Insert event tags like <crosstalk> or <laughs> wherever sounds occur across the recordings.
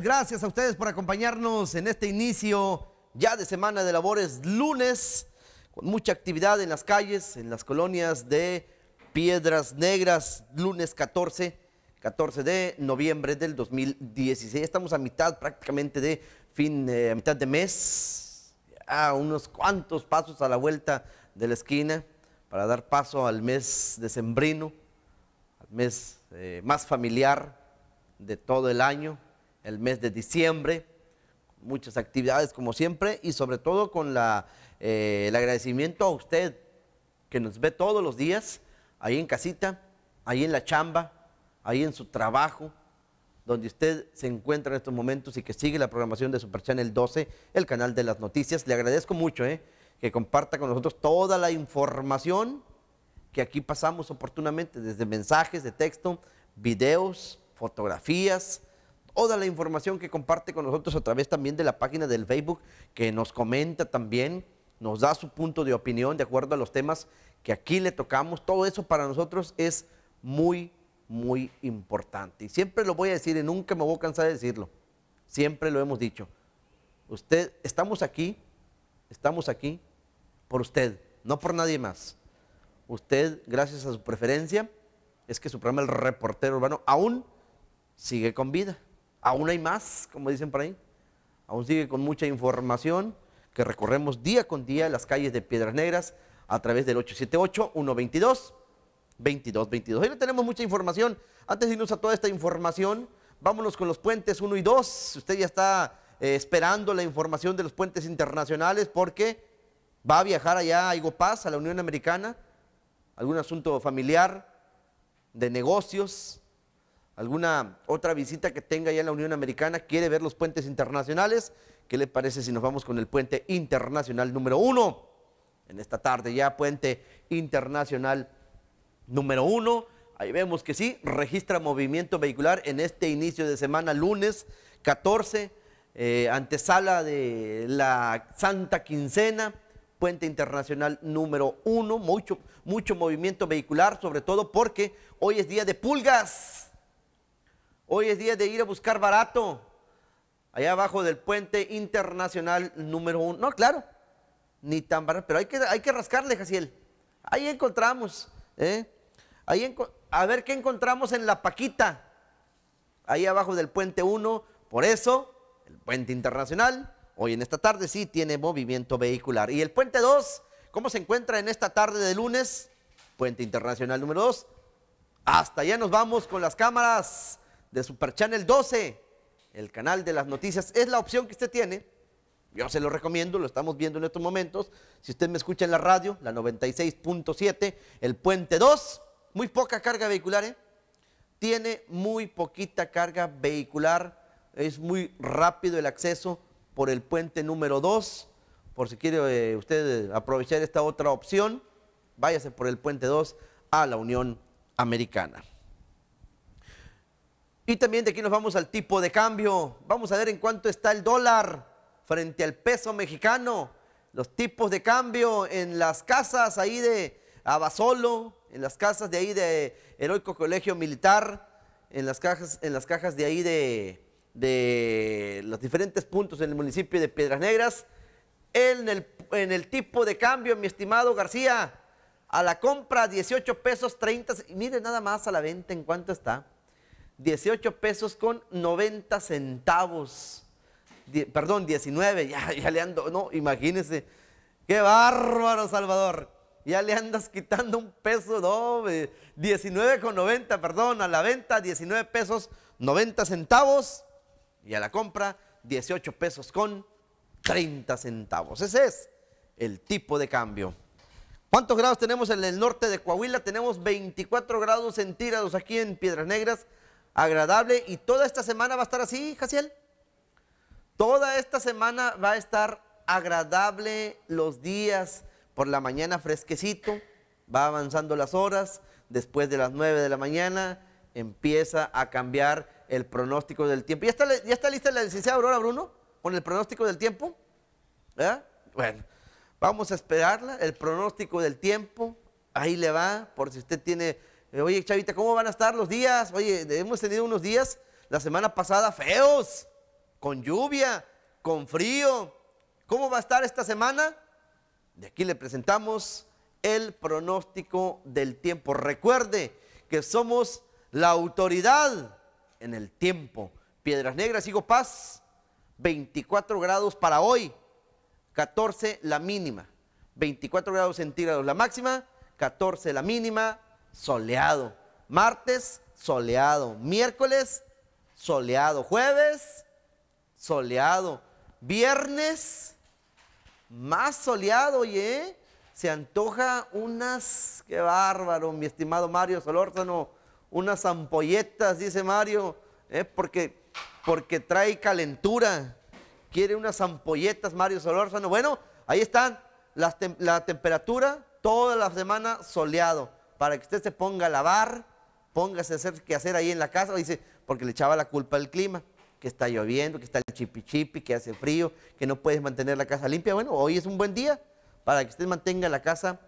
gracias a ustedes por acompañarnos en este inicio ya de semana de labores lunes, con mucha actividad en las calles, en las colonias de Piedras Negras, lunes 14, 14 de noviembre del 2016. Estamos a mitad prácticamente de fin, eh, a mitad de mes, a unos cuantos pasos a la vuelta de la esquina para dar paso al mes decembrino, al mes eh, más familiar de todo el año, el mes de diciembre, muchas actividades como siempre y sobre todo con la, eh, el agradecimiento a usted que nos ve todos los días, ahí en casita, ahí en la chamba, ahí en su trabajo, donde usted se encuentra en estos momentos y que sigue la programación de Super Channel 12, el canal de las noticias. Le agradezco mucho eh, que comparta con nosotros toda la información que aquí pasamos oportunamente, desde mensajes de texto, videos, fotografías, toda la información que comparte con nosotros a través también de la página del Facebook, que nos comenta también, nos da su punto de opinión de acuerdo a los temas que aquí le tocamos. Todo eso para nosotros es muy, muy importante. Y siempre lo voy a decir y nunca me voy a cansar de decirlo. Siempre lo hemos dicho. Usted, estamos aquí, estamos aquí por usted, no por nadie más. Usted, gracias a su preferencia, es que su programa El Reportero Urbano aún sigue con vida. Aún hay más, como dicen por ahí. Aún sigue con mucha información que recorremos día con día las calles de Piedras Negras a través del 878-122-2222. Ahí no tenemos mucha información. Antes de irnos a toda esta información, vámonos con los puentes 1 y 2. Usted ya está eh, esperando la información de los puentes internacionales porque va a viajar allá a Igopaz, a la Unión Americana, algún asunto familiar, de negocios, alguna otra visita que tenga ya en la Unión Americana, quiere ver los puentes internacionales. ¿Qué le parece si nos vamos con el puente internacional número uno? En esta tarde ya puente internacional número uno. Ahí vemos que sí, registra movimiento vehicular en este inicio de semana, lunes 14, eh, antesala de la Santa Quincena, puente internacional número uno, mucho, mucho movimiento vehicular, sobre todo porque hoy es día de pulgas. Hoy es día de ir a buscar barato. Allá abajo del puente internacional número uno. No, claro, ni tan barato, pero hay que, hay que rascarle, Jaciel. Ahí encontramos, ¿eh? Ahí a ver qué encontramos en la Paquita. Ahí abajo del puente 1. Por eso, el puente internacional, hoy en esta tarde sí tiene movimiento vehicular. Y el puente 2, ¿cómo se encuentra en esta tarde de lunes? Puente internacional número 2. Hasta allá nos vamos con las cámaras de Super Channel 12, el canal de las noticias. Es la opción que usted tiene. Yo se lo recomiendo, lo estamos viendo en estos momentos. Si usted me escucha en la radio, la 96.7, el puente 2, muy poca carga vehicular, ¿eh? Tiene muy poquita carga vehicular, es muy rápido el acceso por el puente número 2. Por si quiere eh, usted aprovechar esta otra opción, váyase por el puente 2 a la Unión Americana. Y también de aquí nos vamos al tipo de cambio. Vamos a ver en cuánto está el dólar frente al peso mexicano. Los tipos de cambio en las casas ahí de Abasolo, en las casas de ahí de Heroico Colegio Militar, en las cajas, en las cajas de ahí de, de los diferentes puntos en el municipio de Piedras Negras. En el, en el tipo de cambio, mi estimado García, a la compra 18 pesos 30, miren nada más a la venta en cuánto está. 18 pesos con 90 centavos. perdón, 19, ya, ya le ando, no, imagínese. Qué bárbaro, Salvador. Ya le andas quitando un peso, no, 19 con 90, perdón, a la venta 19 pesos 90 centavos y a la compra 18 pesos con 30 centavos. Ese es el tipo de cambio. ¿Cuántos grados tenemos en el norte de Coahuila? Tenemos 24 grados centígrados aquí en Piedras Negras agradable. Y toda esta semana va a estar así, Jaciel. Toda esta semana va a estar agradable los días. Por la mañana fresquecito, va avanzando las horas. Después de las 9 de la mañana empieza a cambiar el pronóstico del tiempo. ¿Ya está, lista la licenciada Aurora Bruno con el pronóstico del tiempo? ¿Eh? Bueno, vamos a esperarla. El pronóstico del tiempo, ahí le va, por si usted tiene eh, oye, Chavita, ¿cómo van a estar los días? Oye, hemos tenido unos días la semana pasada feos, con lluvia, con frío. ¿Cómo va a estar esta semana? De aquí le presentamos el pronóstico del tiempo. Recuerde que somos la autoridad en el tiempo. Piedras Negras, Higo Paz, 24 grados para hoy, 14 la mínima, 24 grados centígrados la máxima, 14 la mínima, soleado. Martes, soleado. Miércoles, soleado. Jueves, soleado. Viernes, más soleado, ¿y? ¿eh? Se antoja unas, qué bárbaro, mi estimado Mario Solórzano, unas ampolletas, dice Mario, es ¿eh? porque, porque trae calentura. Quiere unas ampolletas, Mario Solórzano. Bueno, ahí están, la temperatura, toda la semana soleado para que usted se ponga a lavar, póngase a hacer que hacer ahí en la casa, dice, porque le echaba la culpa al clima, que está lloviendo, que está el chipi chipi, que hace frío, que no puedes mantener la casa limpia. Bueno, hoy es un buen día para que usted mantenga la casa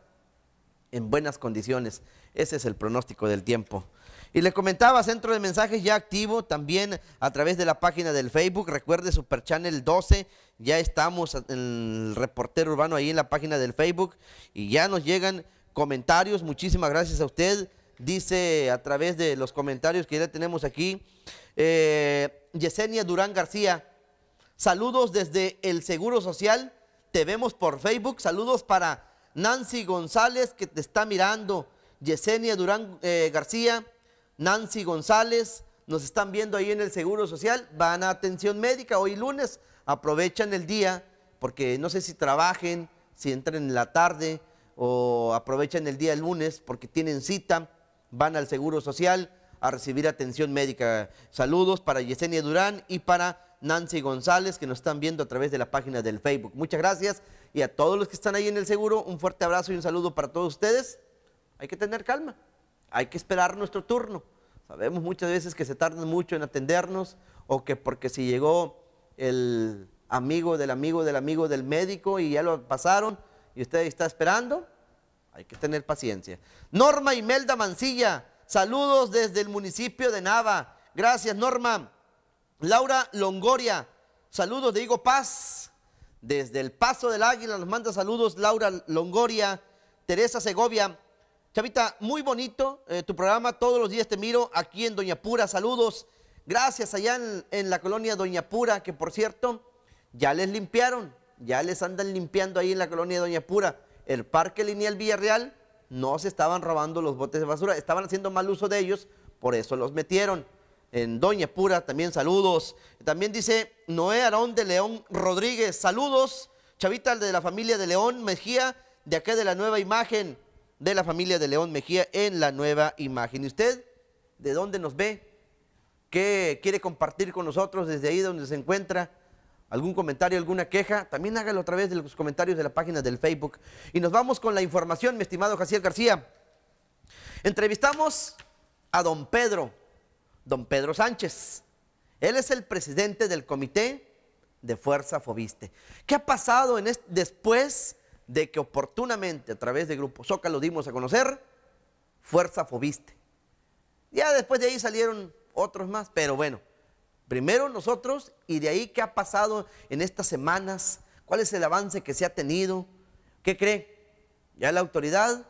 en buenas condiciones. Ese es el pronóstico del tiempo. Y le comentaba, Centro de Mensajes ya activo también a través de la página del Facebook. Recuerde Super Channel 12. Ya estamos en el reportero urbano ahí en la página del Facebook. Y ya nos llegan comentarios. Muchísimas gracias a usted. Dice a través de los comentarios que ya tenemos aquí, eh, Yesenia Durán García, saludos desde el Seguro Social, te vemos por Facebook, saludos para Nancy González que te está mirando, Yesenia Durán eh, García, Nancy González, nos están viendo ahí en el Seguro Social, van a atención médica hoy lunes, aprovechan el día porque no sé si trabajen, si entren en la tarde, o aprovechan el día el lunes porque tienen cita, van al Seguro Social a recibir atención médica. Saludos para Yesenia Durán y para Nancy González que nos están viendo a través de la página del Facebook. Muchas gracias y a todos los que están ahí en el seguro, un fuerte abrazo y un saludo para todos ustedes. Hay que tener calma, hay que esperar nuestro turno. Sabemos muchas veces que se tardan mucho en atendernos o que porque si llegó el amigo del amigo del amigo del médico y ya lo pasaron, y usted está esperando, hay que tener paciencia. Norma Imelda Mancilla, saludos desde el municipio de Nava. Gracias, Norma. Laura Longoria, saludos de Higo Paz. Desde el Paso del Águila nos manda saludos Laura Longoria, Teresa Segovia. Chavita, muy bonito eh, tu programa, todos los días te miro aquí en Doña Pura, saludos. Gracias allá en la colonia Doña Pura, que por cierto, ya les limpiaron, ya les andan limpiando ahí en la colonia de Doña Pura, el Parque Lineal Villarreal, no se estaban robando los botes de basura, estaban haciendo mal uso de ellos, por eso los metieron. En Doña Pura también saludos. También dice Noé Aarón de León Rodríguez, saludos. Chavita de la familia de León Mejía, de acá de la nueva imagen, de la familia de León Mejía en la nueva imagen. ¿Y usted de dónde nos ve? ¿Qué quiere compartir con nosotros desde ahí donde se encuentra? algún comentario, alguna queja, también hágalo a través de los comentarios de la página del Facebook. Y nos vamos con la información, mi estimado Jaciel García. Entrevistamos a don Pedro, don Pedro Sánchez. Él es el presidente del Comité de Fuerza Fobiste. ¿Qué ha pasado después de que oportunamente a través de Grupo Soca lo dimos a conocer? Fuerza Fobiste. Ya después de ahí salieron otros más, pero bueno, Primero nosotros y de ahí qué ha pasado en estas semanas, cuál es el avance que se ha tenido. ¿Qué cree? Ya la autoridad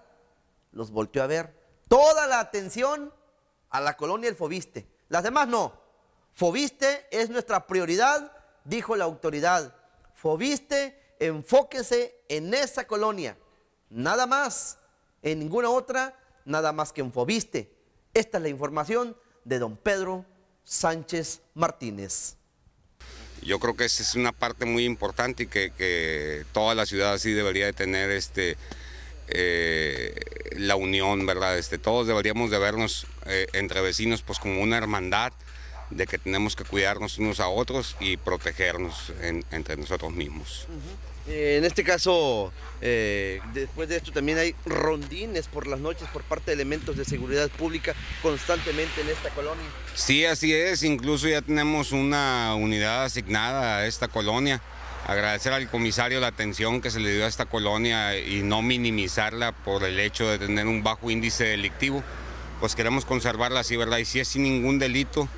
los volteó a ver. Toda la atención a la colonia del Fobiste. Las demás no. Fobiste es nuestra prioridad, dijo la autoridad. Fobiste, enfóquese en esa colonia. Nada más. En ninguna otra, nada más que en Fobiste. Esta es la información de don Pedro Sánchez Martínez. Yo creo que esa es una parte muy importante y que, toda la ciudad así debería de tener este, eh, la unión, ¿verdad? Este, todos deberíamos de vernos eh, entre vecinos pues como una hermandad de que tenemos que cuidarnos unos a otros y protegernos entre nosotros mismos. Eh, en este caso, eh, después de esto también hay rondines por las noches por parte de elementos de seguridad pública constantemente en esta colonia. Sí, así es. Incluso ya tenemos una unidad asignada a esta colonia. Agradecer al comisario la atención que se le dio a esta colonia y no minimizarla por el hecho de tener un bajo índice delictivo. Pues queremos conservarla así, ¿verdad? Y si es sin ningún delito,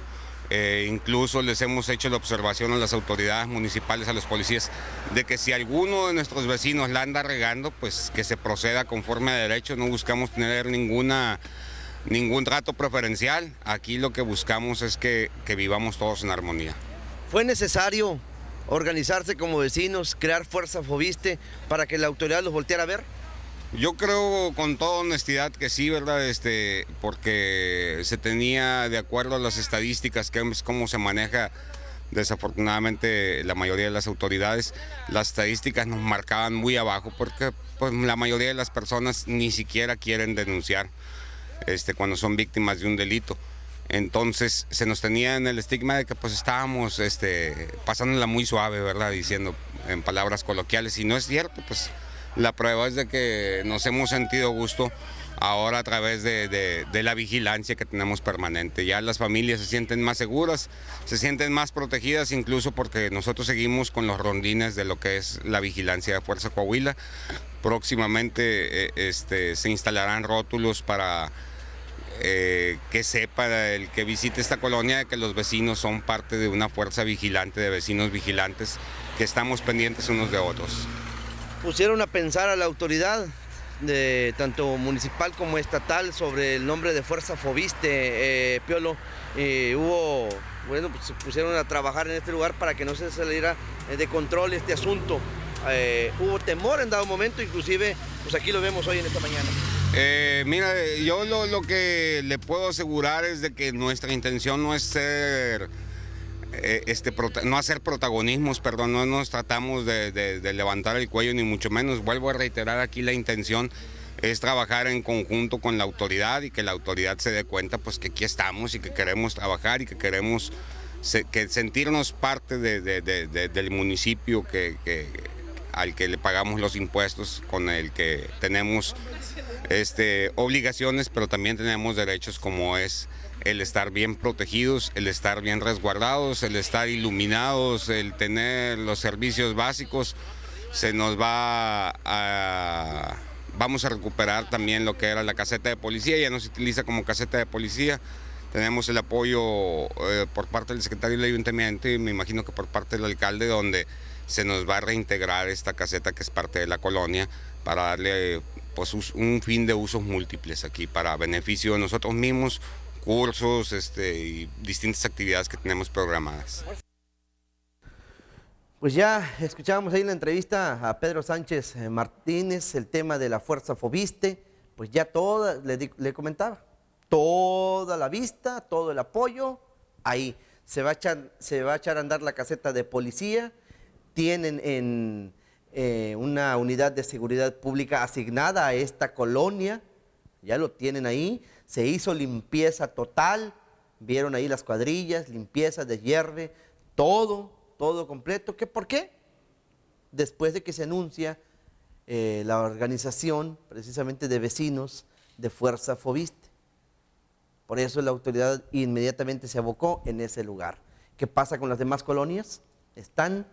eh, incluso les hemos hecho la observación a las autoridades municipales, a los policías, de que si alguno de nuestros vecinos la anda regando, pues que se proceda conforme a derecho. No buscamos tener ninguna, ningún trato preferencial. Aquí lo que buscamos es que, que vivamos todos en armonía. ¿Fue necesario organizarse como vecinos, crear fuerza Fobiste para que la autoridad los volteara a ver? Yo creo con toda honestidad que sí, ¿verdad? Este, porque se tenía, de acuerdo a las estadísticas, que es cómo se maneja desafortunadamente la mayoría de las autoridades, las estadísticas nos marcaban muy abajo porque pues, la mayoría de las personas ni siquiera quieren denunciar este, cuando son víctimas de un delito. Entonces se nos tenía en el estigma de que pues estábamos este, pasándola muy suave, ¿verdad? Diciendo en palabras coloquiales, y no es cierto, pues la prueba es de que nos hemos sentido gusto ahora a través de, la vigilancia que tenemos permanente. Ya las familias se sienten más seguras, se sienten más protegidas, incluso porque nosotros seguimos con los rondines de lo que es la vigilancia de Fuerza Coahuila. Próximamente eh, este, se instalarán rótulos para eh, que sepa el que visite esta colonia que los vecinos son parte de una fuerza vigilante, de vecinos vigilantes, que estamos pendientes unos de otros pusieron a pensar a la autoridad, de, tanto municipal como estatal, sobre el nombre de Fuerza Fobiste, eh, Piolo. hubo, bueno, pues se pusieron a trabajar en este lugar para que no se saliera eh, de control este asunto. Eh, hubo temor en dado momento, inclusive, pues aquí lo vemos hoy en esta mañana. mira, yo lo, lo, que le puedo asegurar es de que nuestra intención no es ser eh, este, no hacer protagonismos, perdón, no nos tratamos de, levantar el cuello ni mucho menos. Vuelvo a reiterar aquí la intención es trabajar en conjunto con la autoridad y que la autoridad se dé cuenta pues que aquí estamos y que queremos trabajar y que queremos que sentirnos parte del municipio que, al que le pagamos los impuestos, con el que tenemos este, obligaciones, pero también tenemos derechos como es el estar bien protegidos, el estar bien resguardados, el estar iluminados, el tener los servicios básicos, se nos va a... Vamos a recuperar también lo que era la caseta de policía, ya no se utiliza como caseta de policía. Tenemos el apoyo eh, por parte del secretario del ayuntamiento y me imagino que por parte del alcalde, donde se nos va a reintegrar esta caseta que es parte de la colonia para darle pues, un fin de usos múltiples aquí, para beneficio de nosotros mismos, cursos este, y distintas actividades que tenemos programadas. Pues ya escuchábamos ahí en la entrevista a Pedro Sánchez eh, Martínez, el tema de la fuerza fobiste, pues ya toda, le, le comentaba, toda la vista, todo el apoyo, ahí. Se va a echar, se va a, echar andar la caseta de policía, tienen en eh, una unidad de seguridad pública asignada a esta colonia, ya lo tienen ahí, se hizo limpieza total, vieron ahí las cuadrillas, limpieza de hierve, todo, todo completo. ¿Qué, ¿Por qué? Después de que se anuncia eh, la organización precisamente de vecinos de Fuerza Fobiste. Por eso la autoridad inmediatamente se abocó en ese lugar. ¿Qué pasa con las demás colonias? Están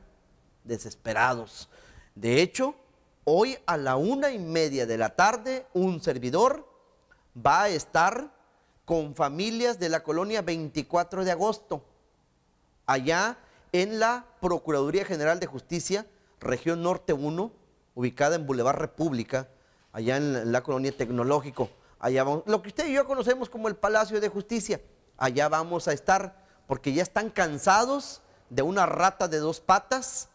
desesperados. De hecho, hoy a la una y media de la tarde, un servidor va a estar con familias de la colonia 24 de agosto, allá en la Procuraduría General de Justicia, región norte 1, ubicada en Boulevard República, allá en la, colonia tecnológico. Allá lo que usted y yo conocemos como el Palacio de Justicia, allá vamos a estar, porque ya están cansados de una rata de dos patas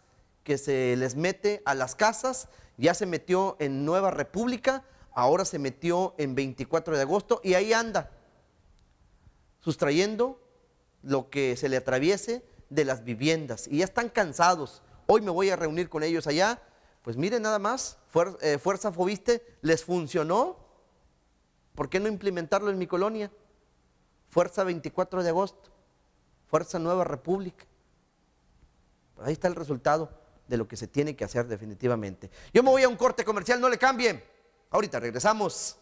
que se les mete a las casas, ya se metió en Nueva República, ahora se metió en 24 de agosto y ahí anda, sustrayendo lo que se le atraviese de las viviendas. Y ya están cansados. Hoy me voy a reunir con ellos allá. Pues miren nada más, eh, Fuerza Fobiste les funcionó. ¿Por qué no implementarlo en mi colonia? Fuerza 24 de agosto, Fuerza Nueva República. Pues ahí está el resultado de lo que se tiene que hacer definitivamente. Yo me voy a un corte comercial, no le cambien. Ahorita regresamos.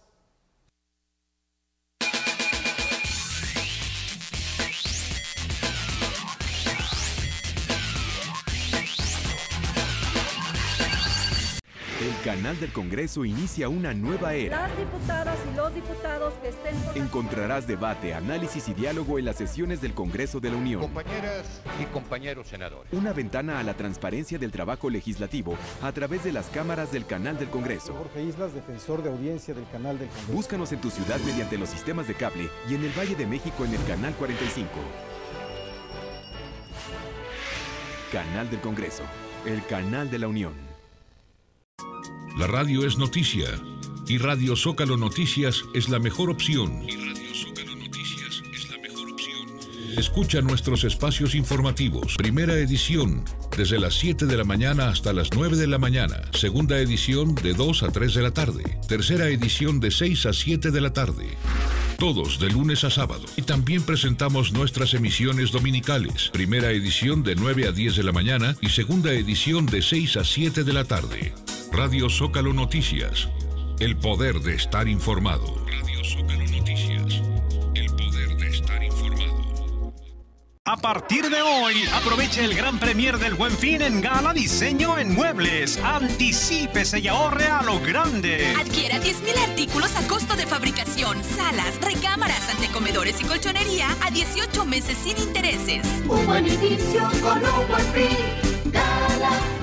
Canal del Congreso inicia una nueva era. diputadas y los diputados que estén Encontrarás debate, análisis y diálogo en las sesiones del Congreso de la Unión. Compañeras y compañeros senadores. Una ventana a la transparencia del trabajo legislativo a través de las cámaras del Canal del Congreso. Jorge Islas, defensor de audiencia del Canal del Congreso. Búscanos en tu ciudad mediante los sistemas de cable y en el Valle de México en el Canal 45. Canal del Congreso, el canal de la Unión. La radio es noticia y Radio Zócalo Noticias es la mejor opción. Y radio Zócalo Noticias es la mejor opción. Escucha nuestros espacios informativos. Primera edición desde las 7 de la mañana hasta las 9 de la mañana. Segunda edición de 2 a 3 de la tarde. Tercera edición de 6 a 7 de la tarde. Todos de lunes a sábado. Y también presentamos nuestras emisiones dominicales. Primera edición de 9 a 10 de la mañana y segunda edición de 6 a 7 de la tarde. Radio Zócalo Noticias. El poder de estar informado. Radio Zócalo Noticias. El poder de estar informado. A partir de hoy, aproveche el gran premier del Buen Fin en Gala Diseño en Muebles. Anticípese y ahorre a lo grande. Adquiera 10.000 artículos a costo de fabricación, salas, recámaras, antecomedores y colchonería a 18 meses sin intereses. Un buen con un buen fin. Gala.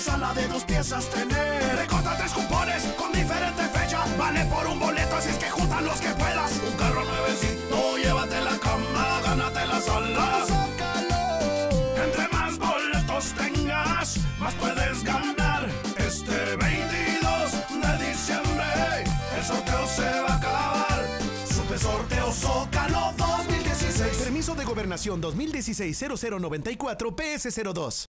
sala de dos piezas tener. Recorta tres cupones con diferente fecha. Vale por un boleto, así es que juntan los que puedas. Un carro nuevecito, llévate la cama, gánate la sala. Entre más boletos tengas, más puedes ganar. Este 22 de diciembre, el sorteo se va a acabar. Super sorteo Zócalo 2016. Permiso de gobernación 2016-0094 PS02.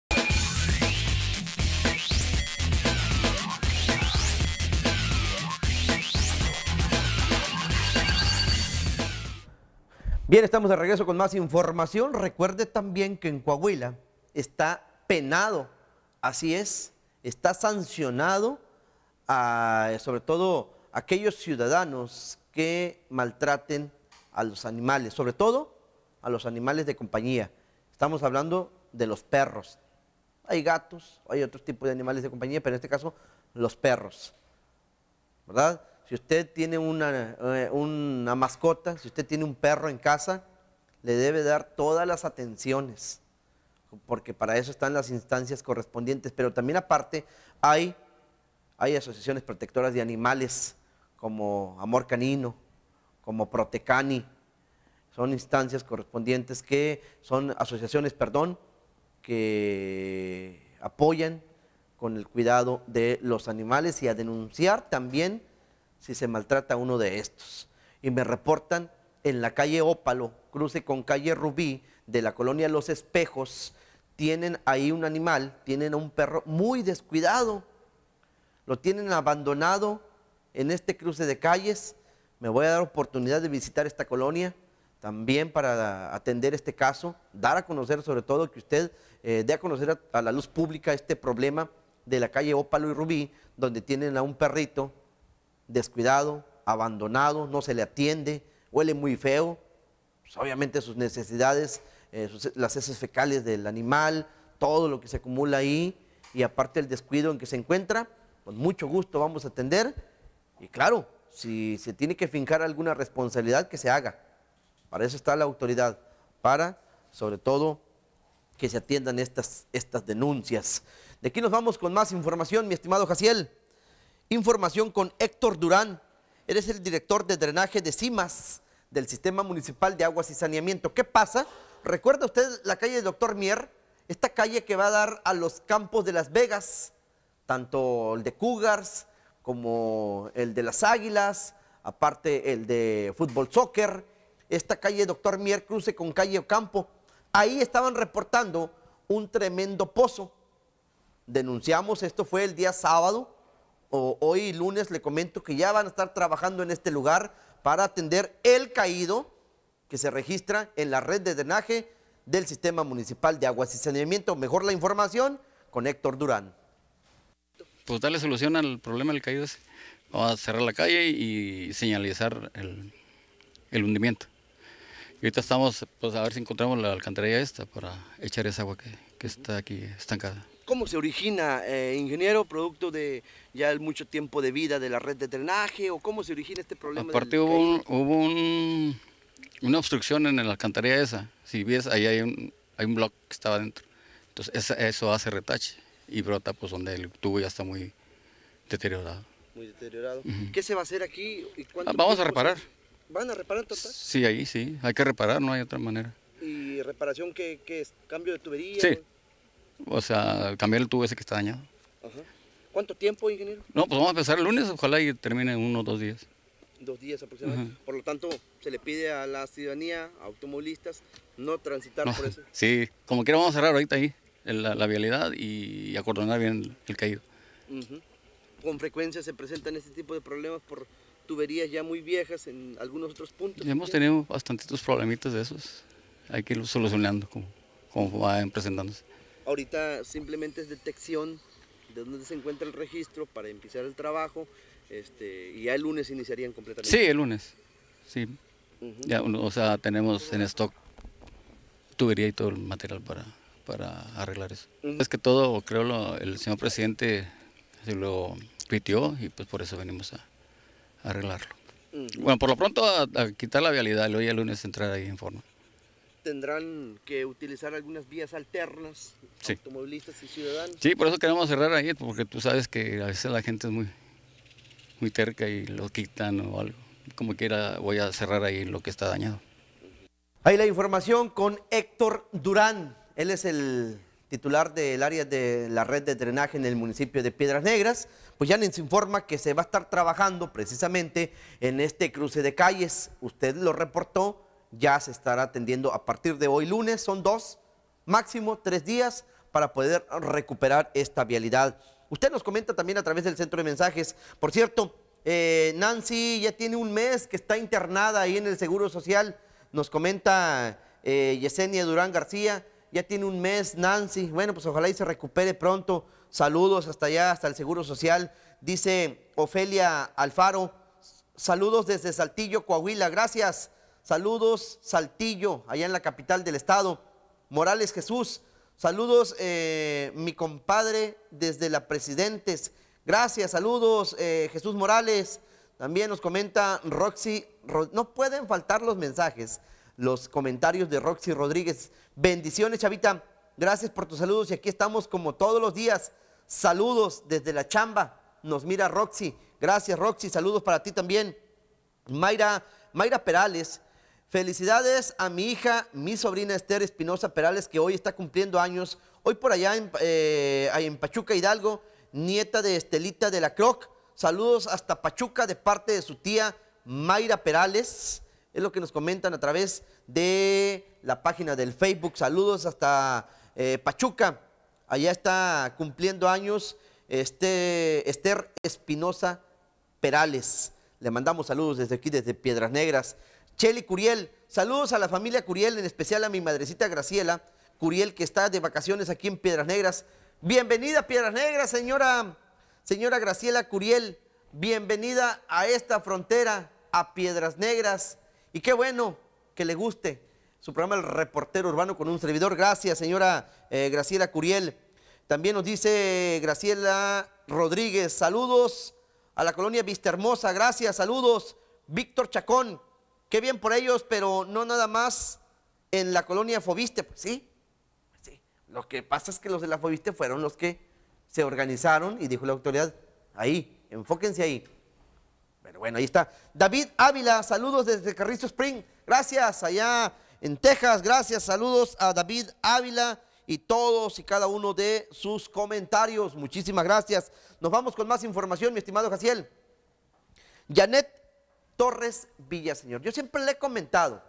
Bien, estamos de regreso con más información. Recuerde también que en Coahuila está penado, así es, está sancionado a, sobre todo aquellos ciudadanos que maltraten a los animales, sobre todo a los animales de compañía. Estamos hablando de los perros. Hay gatos, hay otros tipos de animales de compañía, pero en este caso los perros. ¿Verdad? si usted tiene una, eh, una mascota, si usted tiene un perro en casa, le debe dar todas las atenciones, porque para eso están las instancias correspondientes. Pero también aparte hay, hay asociaciones protectoras de animales, como Amor Canino, como Protecani, son instancias correspondientes que son asociaciones, perdón, que apoyan con el cuidado de los animales y a denunciar también si se maltrata uno de estos. Y me reportan en la calle Ópalo, cruce con calle Rubí, de la colonia Los Espejos, tienen ahí un animal, tienen a un perro muy descuidado, lo tienen abandonado en este cruce de calles. Me voy a dar oportunidad de visitar esta colonia también para atender este caso, dar a conocer sobre todo que usted eh, dé a conocer a, a la luz pública este problema de la calle Ópalo y Rubí, donde tienen a un perrito descuidado, abandonado, no se le atiende, huele muy feo, pues, obviamente sus necesidades, eh, las heces fecales del animal, todo lo que se acumula ahí y aparte el descuido en que se encuentra, con mucho gusto vamos a atender y claro, si se tiene que fincar alguna responsabilidad que se haga, para eso está la autoridad, para sobre todo que se atiendan estas, estas denuncias. De aquí nos vamos con más información, mi estimado Jaciel. Información con Héctor Durán. Eres el director de drenaje de CIMAS del Sistema Municipal de Aguas y Saneamiento. ¿Qué pasa? ¿Recuerda usted la calle del doctor Mier? Esta calle que va a dar a los campos de Las Vegas, tanto el de Cougars como el de las Águilas, aparte el de fútbol soccer, esta calle Doctor Mier cruce con calle Ocampo. Ahí estaban reportando un tremendo pozo. Denunciamos, esto fue el día sábado, o, hoy lunes le comento que ya van a estar trabajando en este lugar para atender el caído que se registra en la red de drenaje del Sistema Municipal de Aguas y Saneamiento. Mejor la información con Héctor Durán. Pues darle solución al problema del caído Vamos a cerrar la calle y señalizar el, hundimiento. ahorita estamos, pues a ver si encontramos la alcantarilla esta para echar esa agua que, que está aquí estancada. ¿Cómo se origina, eh, ingeniero, producto de ya el mucho tiempo de vida de la red de drenaje o cómo se origina este problema? Aparte hubo, un, hubo una obstrucción en la alcantarilla esa. Si ves, ahí hay un, hay un bloque que estaba dentro. Entonces eso hace retache y brota pues donde el tubo ya está muy deteriorado. Muy deteriorado. ¿Qué se va a hacer aquí? Ah, vamos a reparar. ¿Van a reparar total? Sí, ahí sí. Hay que reparar, no hay otra manera. ¿Y reparación qué es? ¿Cambio de tubería? Sí o sea, cambiar el tubo ese que está dañado. ¿Cuánto tiempo, ingeniero? No, pues vamos a empezar el lunes, ojalá y termine en unos dos días. Dos días aproximadamente. Por lo tanto, se le pide a la ciudadanía, a automovilistas, no transitar por eso. <laughs> Sí, como quiera vamos a cerrar ahorita ahí la, la vialidad y acordonar bien el, caído. Con frecuencia se presentan este tipo de problemas por tuberías ya muy viejas en algunos otros puntos. Ya hemos tenido bastantitos problemitas de esos. Hay que ir solucionando como, como presentándose. Ahorita simplemente es detección de dónde se encuentra el registro para empezar el trabajo este, y ya el lunes iniciarían completamente. Sí, el lunes, sí. ya, o sea, tenemos en stock tubería y todo el material para, para arreglar eso. Es que todo, creo, el señor presidente se lo pitió y pues por eso venimos a, arreglarlo. Bueno, por lo pronto a, quitar la vialidad, hoy el lunes entrar ahí en forma tendrán que utilizar algunas vías alternas, automovilistas y ciudadanos. Sí, por eso queremos cerrar ahí, porque tú sabes que a veces la gente es muy, muy terca y lo quitan o algo. Como quiera, voy a cerrar ahí lo que está dañado. Ahí la información con Héctor Durán. Él es el titular del área de la red de drenaje en el municipio de Piedras Negras, pues ya nos informa que se va a estar trabajando precisamente en este cruce de calles. Usted lo reportó, ya se estará atendiendo a partir de hoy lunes. Son dos, máximo tres días para poder recuperar esta vialidad. Usted nos comenta también a través del centro de mensajes. Por cierto, eh, Nancy ya tiene un mes que está internada ahí en el Seguro Social. Nos comenta eh, Yesenia Durán García. Ya tiene un mes, Nancy. Bueno, pues ojalá y se recupere pronto. Saludos hasta allá, hasta el Seguro Social. Dice Ofelia Alfaro. Saludos desde Saltillo, Coahuila. Gracias. Saludos, Saltillo, allá en la capital del estado. Morales Jesús, saludos, eh, mi compadre desde la Presidentes. Gracias, saludos, eh, Jesús Morales. También nos comenta Roxy, no pueden faltar los mensajes, los comentarios de Roxy Rodríguez. Bendiciones, Chavita. Gracias por tus saludos y aquí estamos como todos los días. Saludos desde la chamba. Nos mira Roxy. Gracias, Roxy. Saludos para ti también. Mayra, Mayra Perales Felicidades a mi hija, mi sobrina Esther Espinosa Perales, que hoy está cumpliendo años, hoy por allá en, eh, en, Pachuca Hidalgo, nieta de Estelita de la Croc. Saludos hasta Pachuca de parte de su tía Mayra Perales. Es lo que nos comentan a través de la página del Facebook. Saludos hasta eh, Pachuca. Allá está cumpliendo años este, Esther Espinosa Perales. Le mandamos saludos desde aquí, desde Piedras Negras. Cheli Curiel, saludos a la familia Curiel, en especial a mi madrecita Graciela Curiel, que está de vacaciones aquí en Piedras Negras. Bienvenida a Piedras Negras, señora, señora Graciela Curiel. Bienvenida a esta frontera, a Piedras Negras. Y qué bueno que le guste su programa El Reportero Urbano con un servidor. Gracias, señora eh, Graciela Curiel. También nos dice Graciela Rodríguez, saludos a la colonia Vista Hermosa, gracias, saludos. Víctor Chacón, Qué bien por ellos, pero no nada más en la colonia Fobiste, pues sí. sí. Lo que pasa es que los de la Fobiste fueron los que se organizaron y dijo la autoridad, ahí, enfóquense ahí. Pero bueno, ahí está. David Ávila, saludos desde Carrizo Spring. Gracias, allá en Texas. Gracias, saludos a David Ávila y todos y cada uno de sus comentarios. Muchísimas gracias. Nos vamos con más información, mi estimado Jaciel. Janet Torres Villaseñor. Yo siempre le he comentado,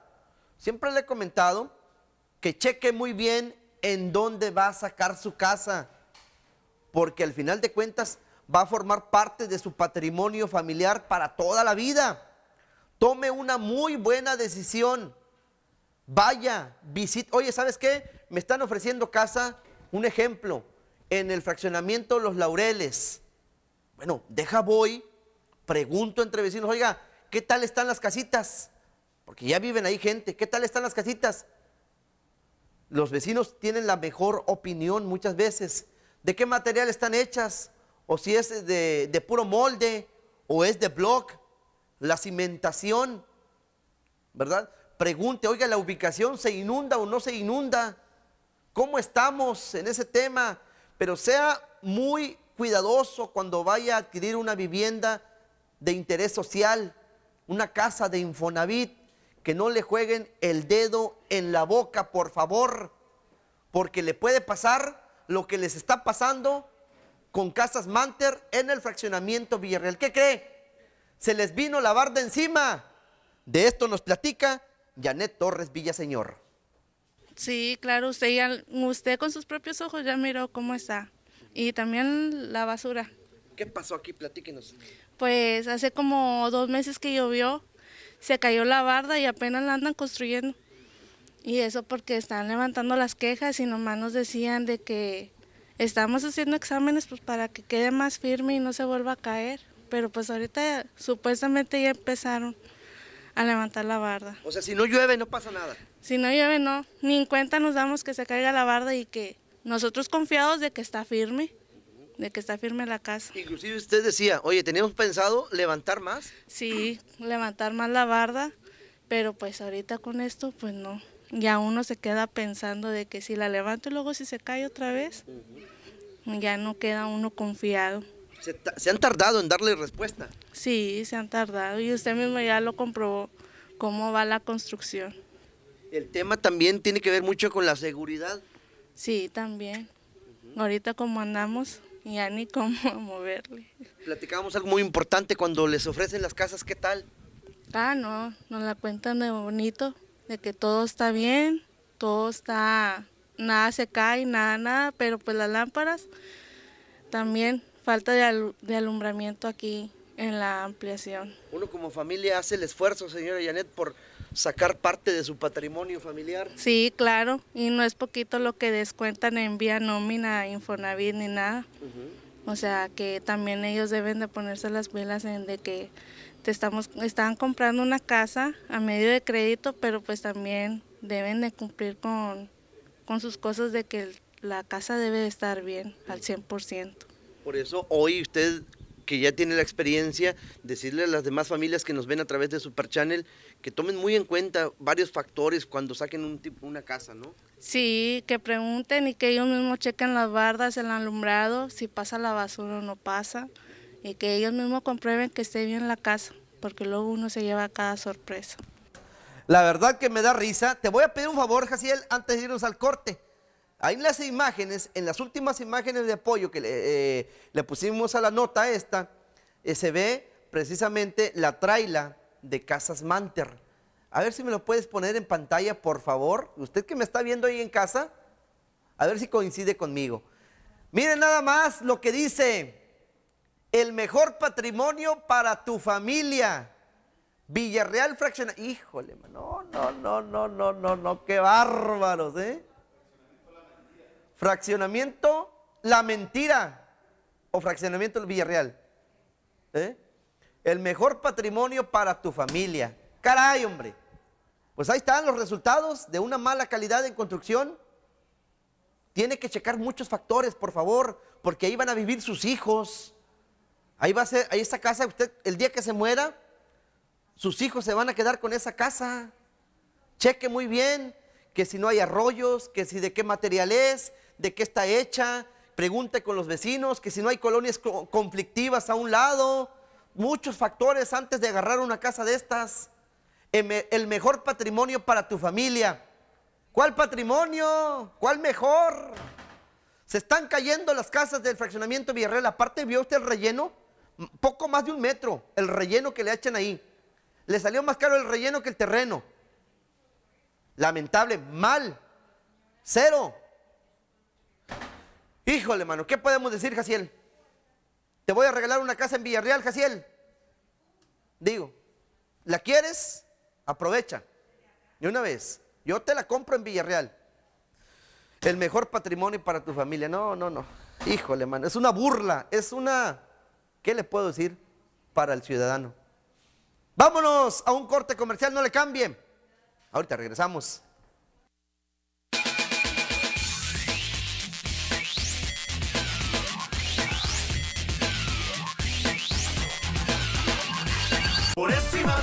siempre le he comentado que cheque muy bien en dónde va a sacar su casa, porque al final de cuentas va a formar parte de su patrimonio familiar para toda la vida. Tome una muy buena decisión. Vaya, visite. Oye, ¿sabes qué? Me están ofreciendo casa, un ejemplo, en el fraccionamiento Los Laureles. Bueno, deja voy, pregunto entre vecinos, oiga, ¿Qué tal están las casitas? Porque ya viven ahí gente. ¿Qué tal están las casitas? Los vecinos tienen la mejor opinión muchas veces. ¿De qué material están hechas? O si es de, puro molde o es de block. La cimentación, ¿verdad? Pregunte, oiga, la ubicación se inunda o no se inunda. ¿Cómo estamos en ese tema? Pero sea muy cuidadoso cuando vaya a adquirir una vivienda de interés social una casa de Infonavit, que no le jueguen el dedo en la boca, por favor, porque le puede pasar lo que les está pasando con Casas Manter en el fraccionamiento Villarreal. ¿Qué cree? Se les vino la barda encima. De esto nos platica Janet Torres Villaseñor. Sí, claro, usted, ya, usted con sus propios ojos ya miró cómo está. Y también la basura. ¿Qué pasó aquí? Platíquenos pues hace como dos meses que llovió, se cayó la barda y apenas la andan construyendo. Y eso porque están levantando las quejas y nomás nos decían de que estamos haciendo exámenes pues para que quede más firme y no se vuelva a caer. Pero pues ahorita supuestamente ya empezaron a levantar la barda. O sea, si no llueve no pasa nada. Si no llueve no, ni en cuenta nos damos que se caiga la barda y que nosotros confiados de que está firme de que está firme la casa. Inclusive usted decía, oye, ¿teníamos pensado levantar más? Sí, levantar más la barda, pero pues ahorita con esto, pues no. Ya uno se queda pensando de que si la levanto y luego si se cae otra vez, ya no queda uno confiado. Se, han tardado en darle respuesta. Sí, se han tardado y usted mismo ya lo comprobó cómo va la construcción. El tema también tiene que ver mucho con la seguridad. Sí, también. Ahorita como andamos, ya ni cómo <laughs> moverle. Platicábamos algo muy importante cuando les ofrecen las casas, ¿qué tal? Ah, no, nos la cuentan de bonito, de que todo está bien, todo está, nada se cae, nada, nada, pero pues las lámparas también, falta de, de alumbramiento aquí en la ampliación. Uno como familia hace el esfuerzo, señora Janet, por sacar parte de su patrimonio familiar. Sí, claro, y no es poquito lo que descuentan en vía nómina, Infonavit ni nada. O sea, que también ellos deben de ponerse las pilas en de que te estamos están comprando una casa a medio de crédito, pero pues también deben de cumplir con, con sus cosas de que la casa debe estar bien al 100%. Por eso hoy usted que ya tiene la experiencia, decirle a las demás familias que nos ven a través de Super Channel que tomen muy en cuenta varios factores cuando saquen un tipo, una casa, ¿no? Sí, que pregunten y que ellos mismos chequen las bardas, el alumbrado, si pasa la basura o no pasa, y que ellos mismos comprueben que esté bien la casa, porque luego uno se lleva cada sorpresa. La verdad que me da risa. Te voy a pedir un favor, Jaciel, antes de irnos al corte. Ahí en las imágenes, en las últimas imágenes de apoyo que le, eh, pusimos a la nota esta, eh, se ve precisamente la traila de Casas Manter. A ver si me lo puedes poner en pantalla, por favor. Usted que me está viendo ahí en casa, a ver si coincide conmigo. Miren nada más lo que dice el mejor patrimonio para tu familia. Villarreal fraccionado. Híjole, no, no, no, no, no, no, no, qué bárbaros, ¿eh? Fraccionamiento La Mentira o fraccionamiento del Villarreal. ¿Eh? El mejor patrimonio para tu familia. Caray, hombre. Pues ahí están los resultados de una mala calidad en construcción. Tiene que checar muchos factores, por favor, porque ahí van a vivir sus hijos. Ahí va a ser, ahí esta casa, usted, el día que se muera, sus hijos se van a quedar con esa casa. Cheque muy bien que si no hay arroyos, que si de qué material es, de qué está hecha, pregunte con los vecinos, que si no hay colonias conflictivas a un lado, muchos factores antes de agarrar una casa de estas. El mejor patrimonio para tu familia. ¿Cuál patrimonio? ¿Cuál mejor? Se están cayendo las casas del fraccionamiento Villarreal. Aparte, ¿vio usted el relleno? Poco más de un metro, el relleno que le echan ahí. Le salió más caro el relleno que el terreno. Lamentable, mal. Cero. Híjole, hermano, ¿qué podemos decir, Jaciel? Te voy a regalar una casa en Villarreal, Jaciel. Digo, ¿la quieres? Aprovecha. De una vez, yo te la compro en Villarreal. El mejor patrimonio para tu familia. No, no, no. Híjole, hermano, es una burla, es una... ¿Qué le puedo decir para el ciudadano? Vámonos a un corte comercial, no le cambien. Ahorita regresamos.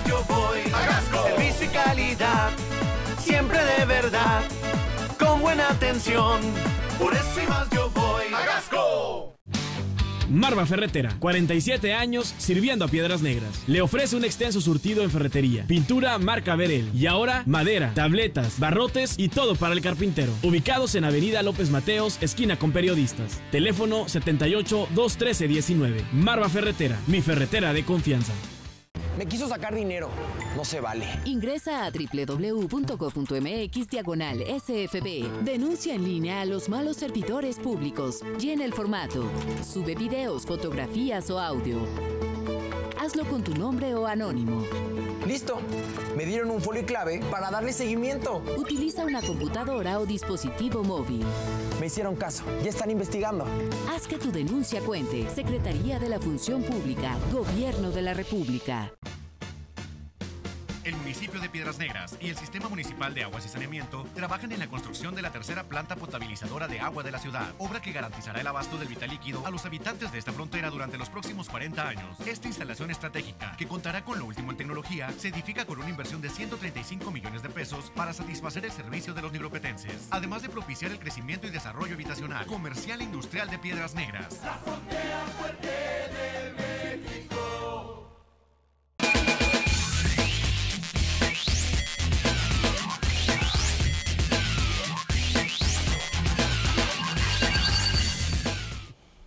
yo voy. siempre de verdad, con buena atención. Por yo voy. Gasco Marva Ferretera, 47 años sirviendo a Piedras Negras. Le ofrece un extenso surtido en ferretería, pintura marca Berel y ahora madera, tabletas, barrotes y todo para el carpintero. Ubicados en Avenida López Mateos, esquina con periodistas. Teléfono 78 213 19. Marva Ferretera, mi ferretera de confianza. Me quiso sacar dinero. No se vale. Ingresa a www.co.mx e Denuncia en línea a los malos servidores públicos. Llena el formato. Sube videos, fotografías o audio. Hazlo con tu nombre o anónimo. Listo, me dieron un folio clave para darle seguimiento. Utiliza una computadora o dispositivo móvil. Me hicieron caso, ya están investigando. Haz que tu denuncia cuente. Secretaría de la Función Pública, Gobierno de la República de Piedras Negras y el Sistema Municipal de Aguas y Saneamiento trabajan en la construcción de la tercera planta potabilizadora de agua de la ciudad, obra que garantizará el abasto del vital líquido a los habitantes de esta frontera durante los próximos 40 años. Esta instalación estratégica, que contará con lo último en tecnología, se edifica con una inversión de 135 millones de pesos para satisfacer el servicio de los nigropetenses, además de propiciar el crecimiento y desarrollo habitacional, comercial e industrial de Piedras Negras. La frontera fuerte de México.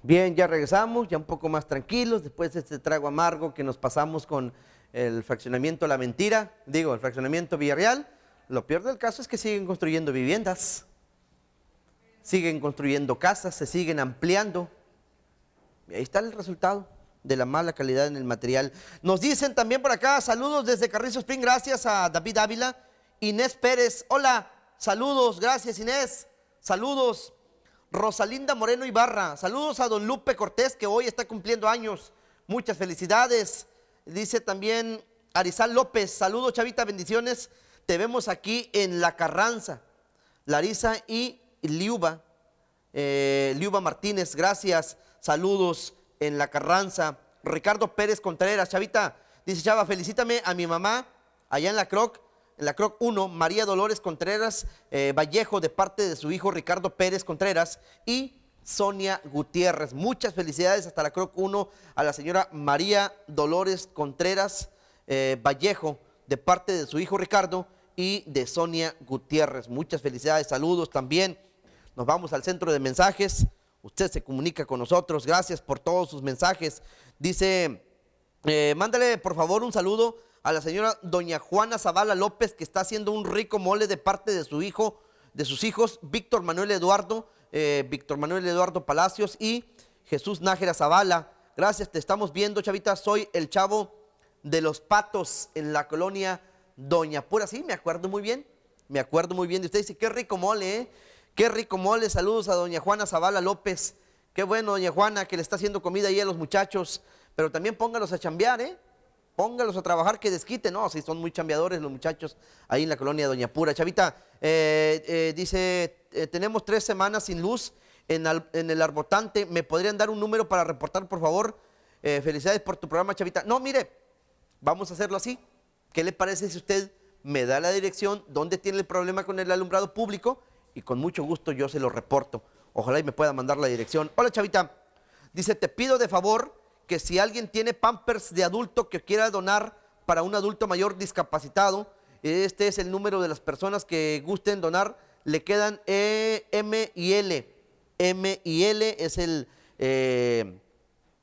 Bien, ya regresamos, ya un poco más tranquilos, después de este trago amargo que nos pasamos con el fraccionamiento La Mentira, digo, el fraccionamiento Villarreal. Lo peor del caso es que siguen construyendo viviendas, siguen construyendo casas, se siguen ampliando. Y ahí está el resultado de la mala calidad en el material. Nos dicen también por acá, saludos desde Carrizo Spring, gracias a David Ávila, Inés Pérez, hola, saludos, gracias Inés, saludos. Rosalinda Moreno Ibarra. Saludos a don Lupe Cortés, que hoy está cumpliendo años. Muchas felicidades. Dice también Arizal López. Saludos, Chavita, bendiciones. Te vemos aquí en La Carranza. Larisa y Liuba. Eh, Liuba Martínez, gracias. Saludos en La Carranza. Ricardo Pérez Contreras, Chavita. Dice Chava, felicítame a mi mamá allá en La Croc en la CROC 1, María Dolores Contreras eh, Vallejo, de parte de su hijo Ricardo Pérez Contreras, y Sonia Gutiérrez. Muchas felicidades hasta la CROC 1 a la señora María Dolores Contreras eh, Vallejo, de parte de su hijo Ricardo y de Sonia Gutiérrez. Muchas felicidades, saludos también. Nos vamos al centro de mensajes. Usted se comunica con nosotros. Gracias por todos sus mensajes. Dice, eh, mándale por favor un saludo a la señora doña Juana Zavala López, que está haciendo un rico mole de parte de su hijo, de sus hijos, Víctor Manuel Eduardo, eh, Víctor Manuel Eduardo Palacios y Jesús Nájera Zavala. Gracias, te estamos viendo, chavita. Soy el chavo de los patos en la colonia Doña Pura. Sí, me acuerdo muy bien. Me acuerdo muy bien de usted. Dice, qué rico mole, ¿eh? Qué rico mole. Saludos a doña Juana Zavala López. Qué bueno, doña Juana, que le está haciendo comida ahí a los muchachos. Pero también póngalos a chambear, ¿eh? póngalos a trabajar que desquiten. No, si son muy chambeadores los muchachos ahí en la colonia Doña Pura. Chavita, eh, eh, dice, eh, tenemos tres semanas sin luz en, en, el arbotante. ¿Me podrían dar un número para reportar, por favor? felicidades por tu programa, Chavita. No, mire, vamos a hacerlo así. ¿Qué le parece si usted me da la dirección dónde tiene el problema con el alumbrado público? Y con mucho gusto yo se lo reporto. Ojalá y me pueda mandar la dirección. Hola, Chavita. Dice, te pido de favor que si alguien tiene pampers de adulto que quiera donar para un adulto mayor discapacitado, este es el número de las personas que gusten donar, le quedan e, M y L. M y L es el, eh,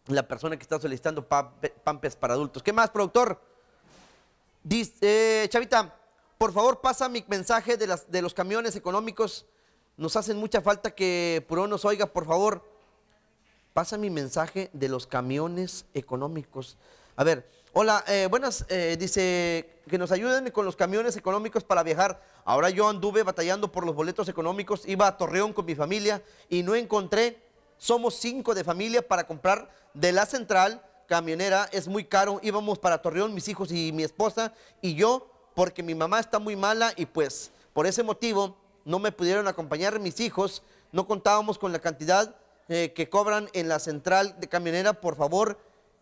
la persona que está solicitando pampers para adultos. ¿Qué más, productor? Eh, Chavita, por favor pasa mi mensaje de, las, de los camiones económicos. Nos hacen mucha falta que Purón nos oiga, por favor pasa mi mensaje de los camiones económicos. A ver, hola, eh, buenas, eh, dice que nos ayuden con los camiones económicos para viajar. Ahora yo anduve batallando por los boletos económicos, iba a Torreón con mi familia y no encontré. Somos cinco de familia para comprar de la central camionera, es muy caro. Íbamos para Torreón, mis hijos y mi esposa y yo, porque mi mamá está muy mala y pues por ese motivo no me pudieron acompañar mis hijos, no contábamos con la cantidad eh, que cobran en la central de camionera, por favor,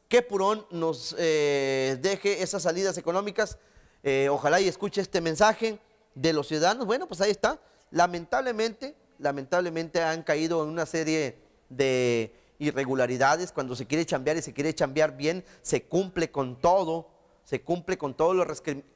que Purón nos eh, deje esas salidas económicas. Eh, ojalá y escuche este mensaje de los ciudadanos. Bueno, pues ahí está. Lamentablemente, lamentablemente han caído en una serie de irregularidades. Cuando se quiere chambear y se quiere chambear bien, se cumple con todo, se cumple con todos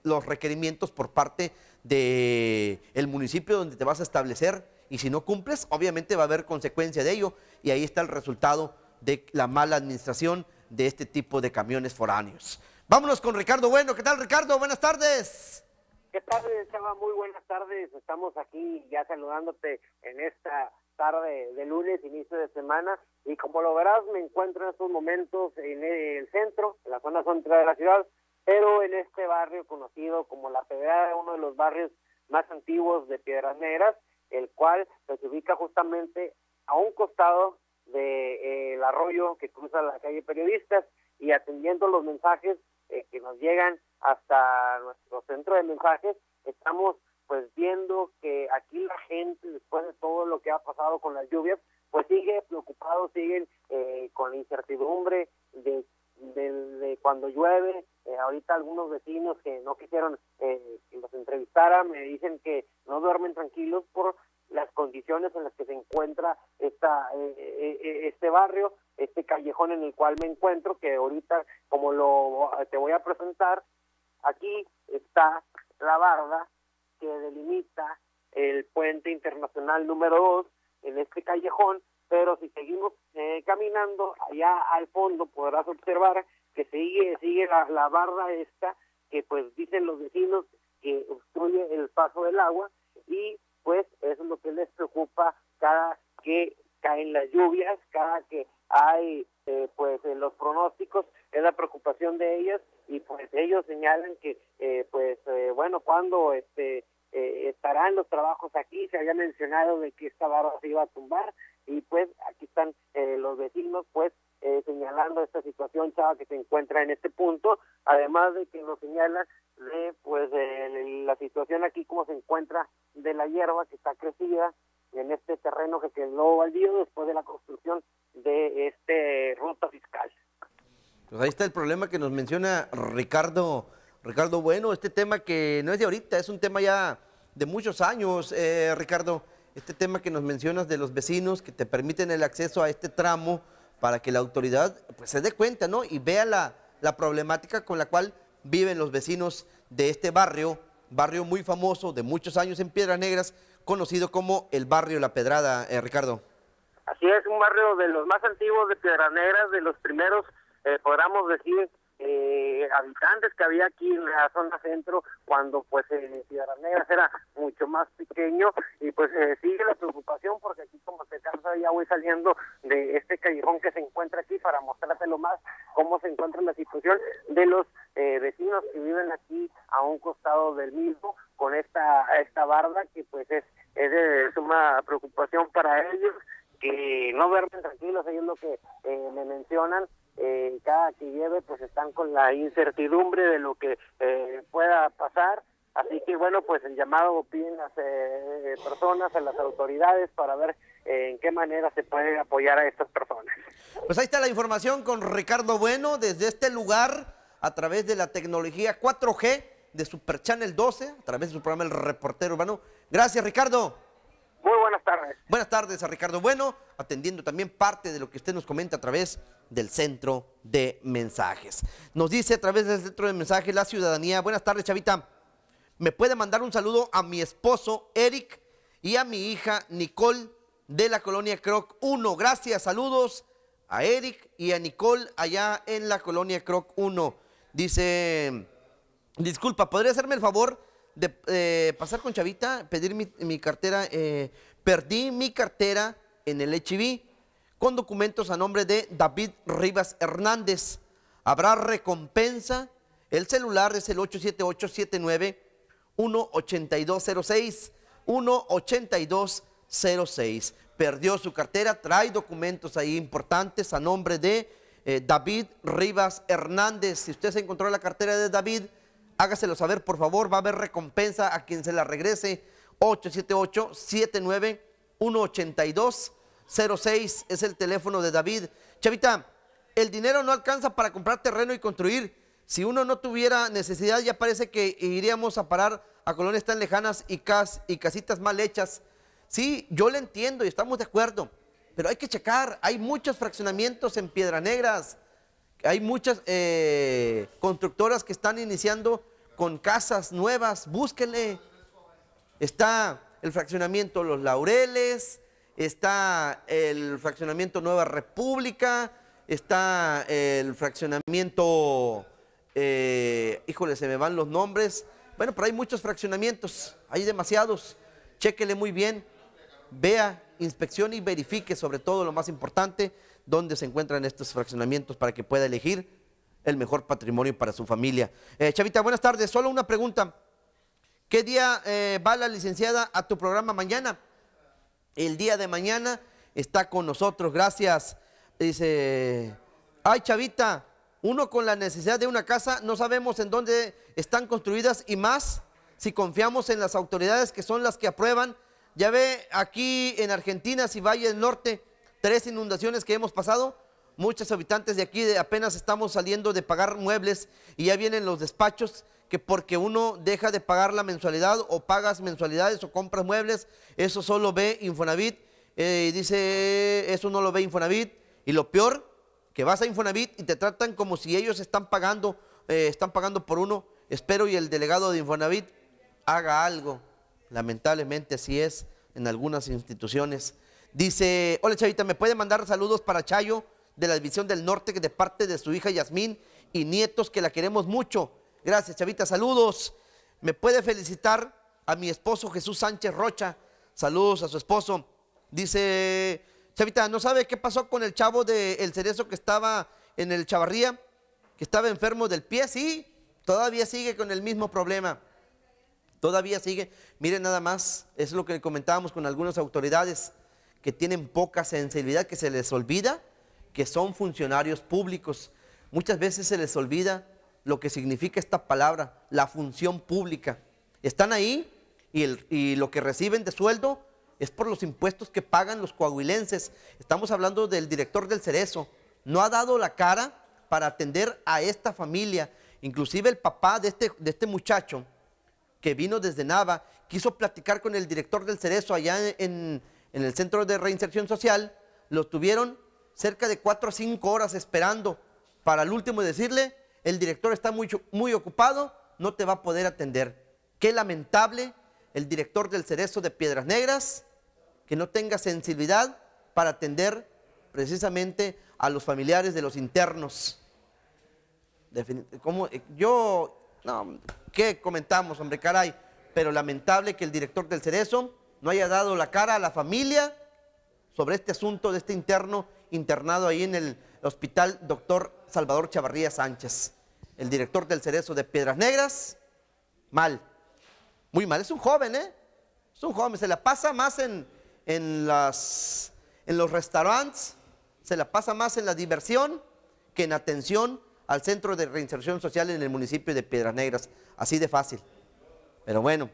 los requerimientos por parte del municipio donde te vas a establecer y si no cumples, obviamente va a haber consecuencia de ello y ahí está el resultado de la mala administración de este tipo de camiones foráneos. Vámonos con Ricardo Bueno. ¿Qué tal, Ricardo? Buenas tardes. ¿Qué tal, Chava? Muy buenas tardes. Estamos aquí ya saludándote en esta tarde de lunes, inicio de semana. Y como lo verás, me encuentro en estos momentos en el centro, en la zona central de la ciudad, pero en este barrio conocido como la PBA, uno de los barrios más antiguos de Piedras Negras el cual se ubica justamente a un costado del de, eh, arroyo que cruza la calle Periodistas y atendiendo los mensajes eh, que nos llegan hasta nuestro centro de mensajes, estamos pues viendo que aquí la gente, después de todo lo que ha pasado con las lluvias, pues sigue preocupado, siguen eh, con la incertidumbre de de cuando llueve. Eh, ahorita algunos vecinos que no quisieron eh, que los entrevistara me dicen que no duermen tranquilos por las condiciones en las que se encuentra esta, eh, este barrio, este callejón en el cual me encuentro, que ahorita, como lo te voy a presentar, aquí está la barda que delimita el puente internacional número 2 en este callejón pero si seguimos eh, caminando allá al fondo podrás observar que sigue sigue la, barra esta que pues dicen los vecinos que obstruye el paso del agua y pues eso es lo que les preocupa cada que caen las lluvias, cada que hay eh, pues eh, los pronósticos, es la preocupación de ellas y pues ellos señalan que pues bueno, cuando este eh, estarán los trabajos aquí, se había mencionado de que esta barra se iba a tumbar y pues aquí están eh, los vecinos pues eh, señalando esta situación chava que se encuentra en este punto, además de que nos señala de pues la situación aquí como se encuentra de la hierba que está crecida en este terreno que quedó baldío después de la construcción de este ruta fiscal. Pues ahí está el problema que nos menciona Ricardo Ricardo, bueno, este tema que no es de ahorita, es un tema ya de muchos años, eh, Ricardo. Este tema que nos mencionas de los vecinos que te permiten el acceso a este tramo para que la autoridad pues, se dé cuenta ¿no? y vea la, problemática con la cual viven los vecinos de este barrio, barrio muy famoso de muchos años en Piedra Negras, conocido como el barrio La Pedrada, eh, Ricardo. Así es, un barrio de los más antiguos de Piedra Negras, de los primeros, eh, podríamos decir, eh, habitantes que había aquí en la zona centro cuando pues eh, Ciudad era mucho más pequeño y pues eh, sigue la preocupación porque aquí como se cansa ya voy saliendo de este callejón que se encuentra aquí para lo más cómo se encuentra la situación de los eh, vecinos que viven aquí a un costado del mismo con esta esta barda que pues es, es de suma preocupación para ellos que no duermen tranquilos ellos lo que eh, me mencionan en cada que lleve pues están con la incertidumbre de lo que eh, pueda pasar. Así que bueno, pues el llamado piden las eh, personas, a las autoridades para ver eh, en qué manera se puede apoyar a estas personas. Pues ahí está la información con Ricardo Bueno desde este lugar a través de la tecnología 4G de Super Channel 12, a través de su programa El Reportero Urbano. Gracias, Ricardo. Muy buenas tardes. Buenas tardes a Ricardo Bueno, atendiendo también parte de lo que usted nos comenta a través del centro de mensajes. Nos dice a través del centro de mensajes la ciudadanía, buenas tardes Chavita, me puede mandar un saludo a mi esposo Eric y a mi hija Nicole de la colonia Croc 1. Gracias, saludos a Eric y a Nicole allá en la colonia Croc 1. Dice, disculpa, ¿podría hacerme el favor de eh, pasar con Chavita, pedir mi, cartera, eh, perdí mi cartera en el HIV con documentos a nombre de David Rivas Hernández. Habrá recompensa. El celular es el 878-79-18206. 18206. Perdió su cartera, trae documentos ahí importantes a nombre de eh, David Rivas Hernández. Si usted se encontró la cartera de David, Hágaselo saber, por favor, va a haber recompensa a quien se la regrese. 878-79-182-06 es el teléfono de David. Chavita, el dinero no alcanza para comprar terreno y construir. Si uno no tuviera necesidad, ya parece que iríamos a parar a colonias tan lejanas y, cas y casitas mal hechas. Sí, yo lo entiendo y estamos de acuerdo, pero hay que checar. Hay muchos fraccionamientos en Piedra Negras hay muchas eh, constructoras que están iniciando con casas nuevas, búsquele, Está el fraccionamiento Los Laureles, está el fraccionamiento Nueva República, está el fraccionamiento, eh, híjole, se me van los nombres. Bueno, pero hay muchos fraccionamientos, hay demasiados. Chéquele muy bien, vea, inspeccione y verifique sobre todo lo más importante dónde se encuentran estos fraccionamientos para que pueda elegir el mejor patrimonio para su familia. Eh, Chavita, buenas tardes. Solo una pregunta. ¿Qué día eh, va la licenciada a tu programa mañana? El día de mañana está con nosotros. Gracias. Dice, ay Chavita, uno con la necesidad de una casa, no sabemos en dónde están construidas y más si confiamos en las autoridades que son las que aprueban. Ya ve aquí en Argentina, si vaya el norte, tres inundaciones que hemos pasado, muchos habitantes de aquí de apenas estamos saliendo de pagar muebles y ya vienen los despachos que porque uno deja de pagar la mensualidad o pagas mensualidades o compras muebles, eso solo ve Infonavit. Eh, y dice, eso no lo ve Infonavit. Y lo peor, que vas a Infonavit y te tratan como si ellos están pagando, eh, están pagando por uno. Espero y el delegado de Infonavit haga algo. Lamentablemente así es en algunas instituciones. Dice, hola Chavita, ¿me puede mandar saludos para Chayo de la División del Norte de parte de su hija Yasmín y nietos que la queremos mucho? Gracias Chavita, saludos. ¿Me puede felicitar a mi esposo Jesús Sánchez Rocha? Saludos a su esposo. Dice, Chavita, ¿no sabe qué pasó con el chavo del el cerezo que estaba en el Chavarría? Que estaba enfermo del pie, sí. Todavía sigue con el mismo problema. Todavía sigue. Miren nada más, es lo que comentábamos con algunas autoridades que tienen poca sensibilidad, que se les olvida que son funcionarios públicos. Muchas veces se les olvida lo que significa esta palabra, la función pública. Están ahí y, lo que reciben de sueldo es por los impuestos que pagan los coahuilenses. Estamos hablando del director del Cerezo. No ha dado la cara para atender a esta familia. Inclusive el papá de este, de este muchacho que vino desde Nava quiso platicar con el director del Cerezo allá en en el centro de reinserción social, los tuvieron cerca de cuatro a cinco horas esperando para el último decirle, el director está muy, ocupado, no te va a poder atender. Qué lamentable el director del Cerezo de Piedras Negras, que no tenga sensibilidad para atender precisamente a los familiares de los internos. Eh, yo, no, ¿qué comentamos, hombre, caray? Pero lamentable que el director del Cerezo no haya dado la cara a la familia sobre este asunto de este interno internado ahí en el hospital doctor Salvador Chavarría Sánchez, el director del Cerezo de Piedras Negras. Mal, muy mal. Es un joven, ¿eh? Es un joven, se la pasa más en, en, las, en los restaurantes, se la pasa más en la diversión que en atención al Centro de Reinserción Social en el municipio de Piedras Negras. Así de fácil. Pero bueno,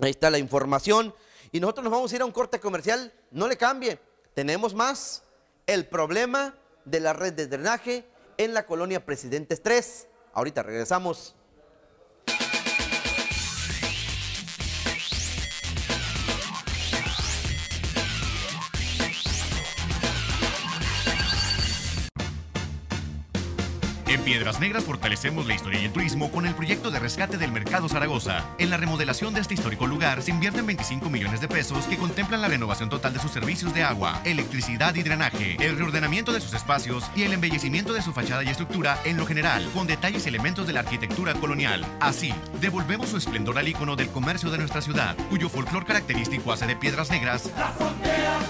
ahí está la información y nosotros nos vamos a ir a un corte comercial, no le cambie. Tenemos más el problema de la red de drenaje en la colonia Presidentes 3. Ahorita regresamos. Piedras Negras fortalecemos la historia y el turismo con el proyecto de rescate del Mercado Zaragoza. En la remodelación de este histórico lugar se invierten 25 millones de pesos que contemplan la renovación total de sus servicios de agua, electricidad y drenaje, el reordenamiento de sus espacios y el embellecimiento de su fachada y estructura en lo general, con detalles y elementos de la arquitectura colonial. Así, devolvemos su esplendor al icono del comercio de nuestra ciudad, cuyo folclor característico hace de Piedras Negras la frontera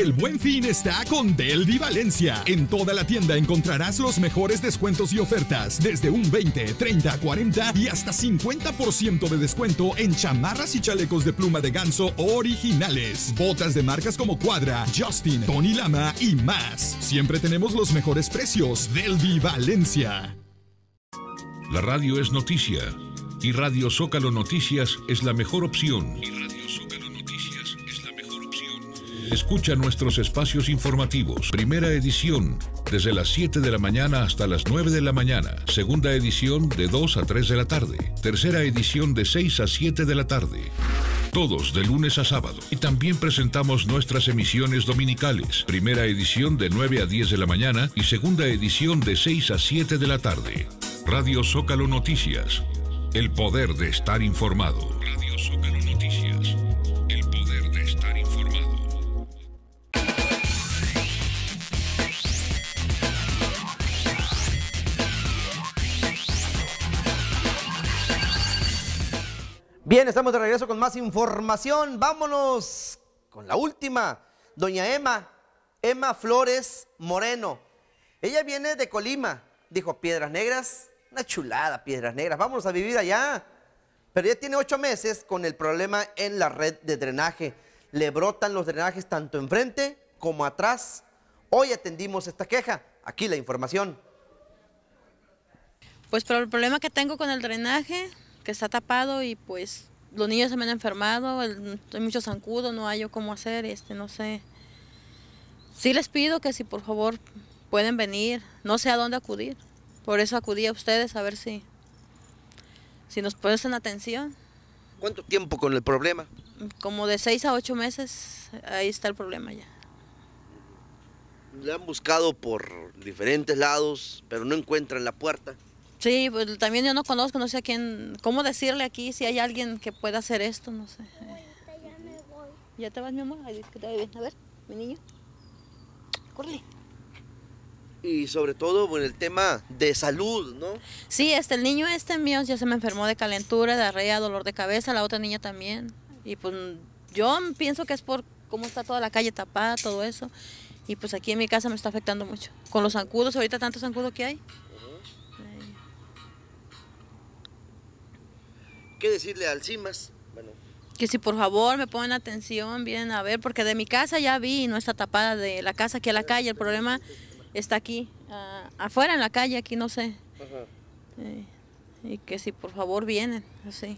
El buen fin está con Delvi Valencia. En toda la tienda encontrarás los mejores descuentos y ofertas, desde un 20, 30, 40 y hasta 50% de descuento en chamarras y chalecos de pluma de ganso originales, botas de marcas como Cuadra, Justin, Tony Lama y más. Siempre tenemos los mejores precios. Delvi Valencia. La radio es noticia y Radio Zócalo Noticias es la mejor opción. Escucha nuestros espacios informativos. Primera edición, desde las 7 de la mañana hasta las 9 de la mañana. Segunda edición, de 2 a 3 de la tarde. Tercera edición, de 6 a 7 de la tarde. Todos de lunes a sábado. Y también presentamos nuestras emisiones dominicales. Primera edición, de 9 a 10 de la mañana. Y segunda edición, de 6 a 7 de la tarde. Radio Zócalo Noticias. El poder de estar informado. Radio Zócalo. Bien, estamos de regreso con más información. Vámonos con la última. Doña Emma, Emma Flores Moreno. Ella viene de Colima. Dijo, Piedras Negras, una chulada, Piedras Negras. Vámonos a vivir allá. Pero ya tiene ocho meses con el problema en la red de drenaje. Le brotan los drenajes tanto enfrente como atrás. Hoy atendimos esta queja. Aquí la información. Pues por el problema que tengo con el drenaje, que está tapado y pues los niños se me han enfermado, hay mucho zancudo, no hay yo cómo hacer, este, no sé. Sí les pido que si por favor pueden venir, no sé a dónde acudir. Por eso acudí a ustedes a ver si, si nos prestan atención. ¿Cuánto tiempo con el problema? Como de seis a ocho meses, ahí está el problema ya. Le han buscado por diferentes lados, pero no encuentran la puerta. Sí, pues también yo no conozco, no sé a quién, cómo decirle aquí si hay alguien que pueda hacer esto, no sé. Ya te vas, mi amor? bien. A ver, mi niño. Córrele y sobre todo bueno, el tema de salud, ¿no? Sí, este, el niño este mío ya se me enfermó de calentura, de arrea, dolor de cabeza, la otra niña también. Y pues yo pienso que es por cómo está toda la calle tapada, todo eso. Y pues aquí en mi casa me está afectando mucho. Con los zancudos, ahorita tantos zancudos que hay. que decirle al CIMAS? Que si por favor me ponen atención, vienen a ver, porque de mi casa ya vi, no está tapada de la casa aquí a la calle, el problema está aquí, ah, afuera en la calle, aquí no sé. Eh, y que si por favor vienen, así.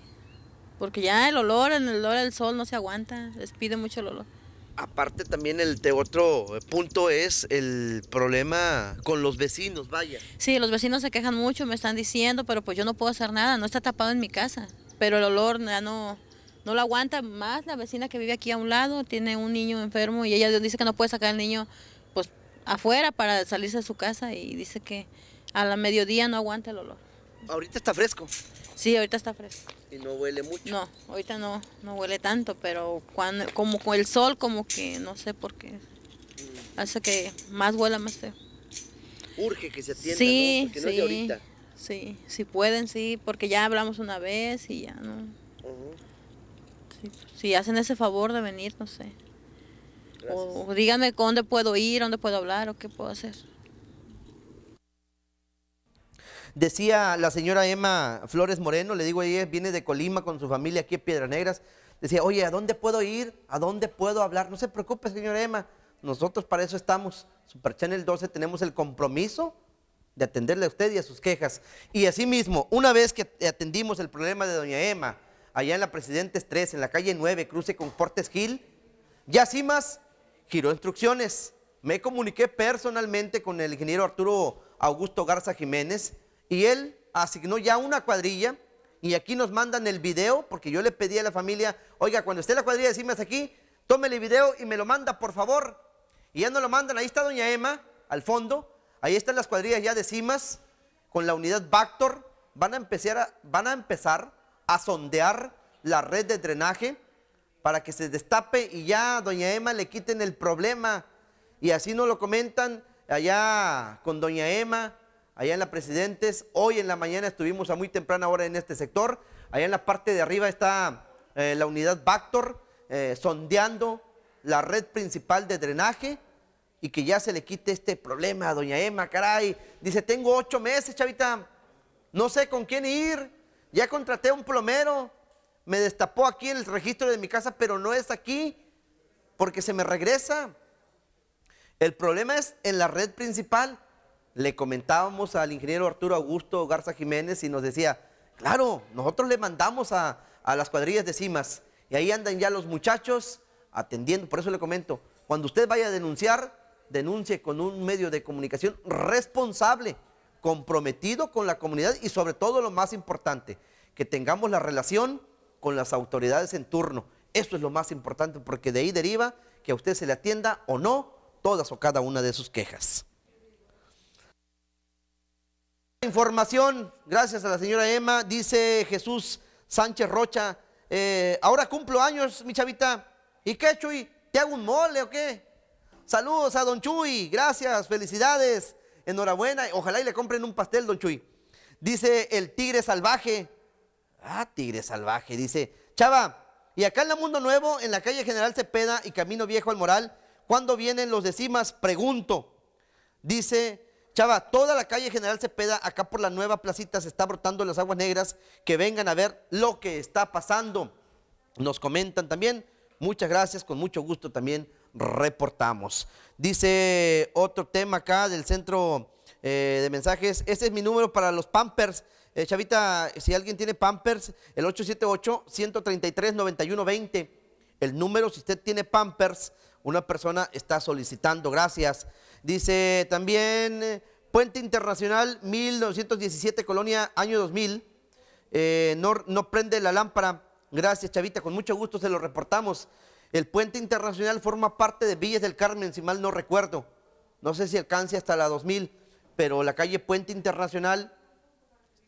Porque ya el olor, en el olor del sol no se aguanta, les pide mucho el olor. Aparte también el te otro punto es el problema con los vecinos, vaya. Sí, los vecinos se quejan mucho, me están diciendo, pero pues yo no puedo hacer nada, no está tapado en mi casa pero el olor ya no, no lo aguanta más. La vecina que vive aquí a un lado tiene un niño enfermo y ella dice que no puede sacar al niño pues afuera para salirse de su casa y dice que a la mediodía no aguanta el olor. Ahorita está fresco. Sí, ahorita está fresco. ¿Y no huele mucho? No, ahorita no, no huele tanto, pero cuando, como con el sol, como que no sé por qué. Mm. Hace que más huela más feo. Urge que se atienda, sí, ¿no? Porque Sí, si pueden, sí, porque ya hablamos una vez y ya no. Pues, si, hacen ese favor de venir, no sé. O, díganme dónde puedo ir, dónde puedo hablar o qué puedo hacer. Decía la señora Emma Flores Moreno, le digo ella, viene de Colima con su familia aquí en Piedra Negras. Decía, oye, ¿a dónde puedo ir? ¿A dónde puedo hablar? No se preocupe, señora Emma. Nosotros para eso estamos. Super Channel 12 tenemos el compromiso de atenderle a usted y a sus quejas. Y asimismo, una vez que atendimos el problema de doña Emma, allá en la Presidente 3, en la calle 9, cruce con Cortes Gil, ya Simas giró instrucciones. Me comuniqué personalmente con el ingeniero Arturo Augusto Garza Jiménez y él asignó ya una cuadrilla y aquí nos mandan el video porque yo le pedí a la familia, oiga, cuando esté la cuadrilla de Simas aquí, tómele el video y me lo manda, por favor. Y ya nos lo mandan, ahí está doña Emma, al fondo, Ahí están las cuadrillas ya de cimas con la unidad Bactor. Van a empezar a, sondear la red de drenaje para que se destape y ya doña Emma le quiten el problema. Y así nos lo comentan allá con doña Emma, allá en la Presidentes. Hoy en la mañana estuvimos a muy temprana hora en este sector. Allá en la parte de arriba está eh, la unidad Bactor eh, sondeando la red principal de drenaje y que ya se le quite este problema a doña Emma, caray. Dice, tengo ocho meses, chavita, no sé con quién ir, ya contraté a un plomero, me destapó aquí el registro de mi casa, pero no es aquí, porque se me regresa. El problema es en la red principal. Le comentábamos al ingeniero Arturo Augusto Garza Jiménez y nos decía, claro, nosotros le mandamos a, a las cuadrillas de cimas y ahí andan ya los muchachos atendiendo. Por eso le comento, cuando usted vaya a denunciar, denuncie con un medio de comunicación responsable, comprometido con la comunidad y sobre todo lo más importante, que tengamos la relación con las autoridades en turno. Eso es lo más importante porque de ahí deriva que a usted se le atienda o no todas o cada una de sus quejas. Información, gracias a la señora Emma, dice Jesús Sánchez Rocha, eh, ahora cumplo años, mi chavita, ¿y qué, Chuy? ¿Te hago un mole o qué? Saludos a Don Chuy, gracias, felicidades, enhorabuena. Ojalá y le compren un pastel, Don Chuy. Dice el tigre salvaje. Ah, tigre salvaje, dice. Chava, y acá en la Mundo Nuevo, en la calle General Cepeda y Camino Viejo al Moral, ¿cuándo vienen los decimas? Pregunto. Dice, Chava, toda la calle General Cepeda, acá por la nueva placita, se está brotando las aguas negras. Que vengan a ver lo que está pasando. Nos comentan también. Muchas gracias, con mucho gusto también reportamos. Dice otro tema acá del centro eh, de mensajes. Este es mi número para los Pampers. Eh, Chavita, si alguien tiene Pampers, el 878-133-9120. El número, si usted tiene Pampers, una persona está solicitando. Gracias. Dice también Puente Internacional 1917, Colonia, año 2000. Eh, no, no prende la lámpara. Gracias, Chavita. Con mucho gusto se lo reportamos. El puente internacional forma parte de Villas del Carmen, si mal no recuerdo. No sé si alcance hasta la 2000, pero la calle Puente Internacional,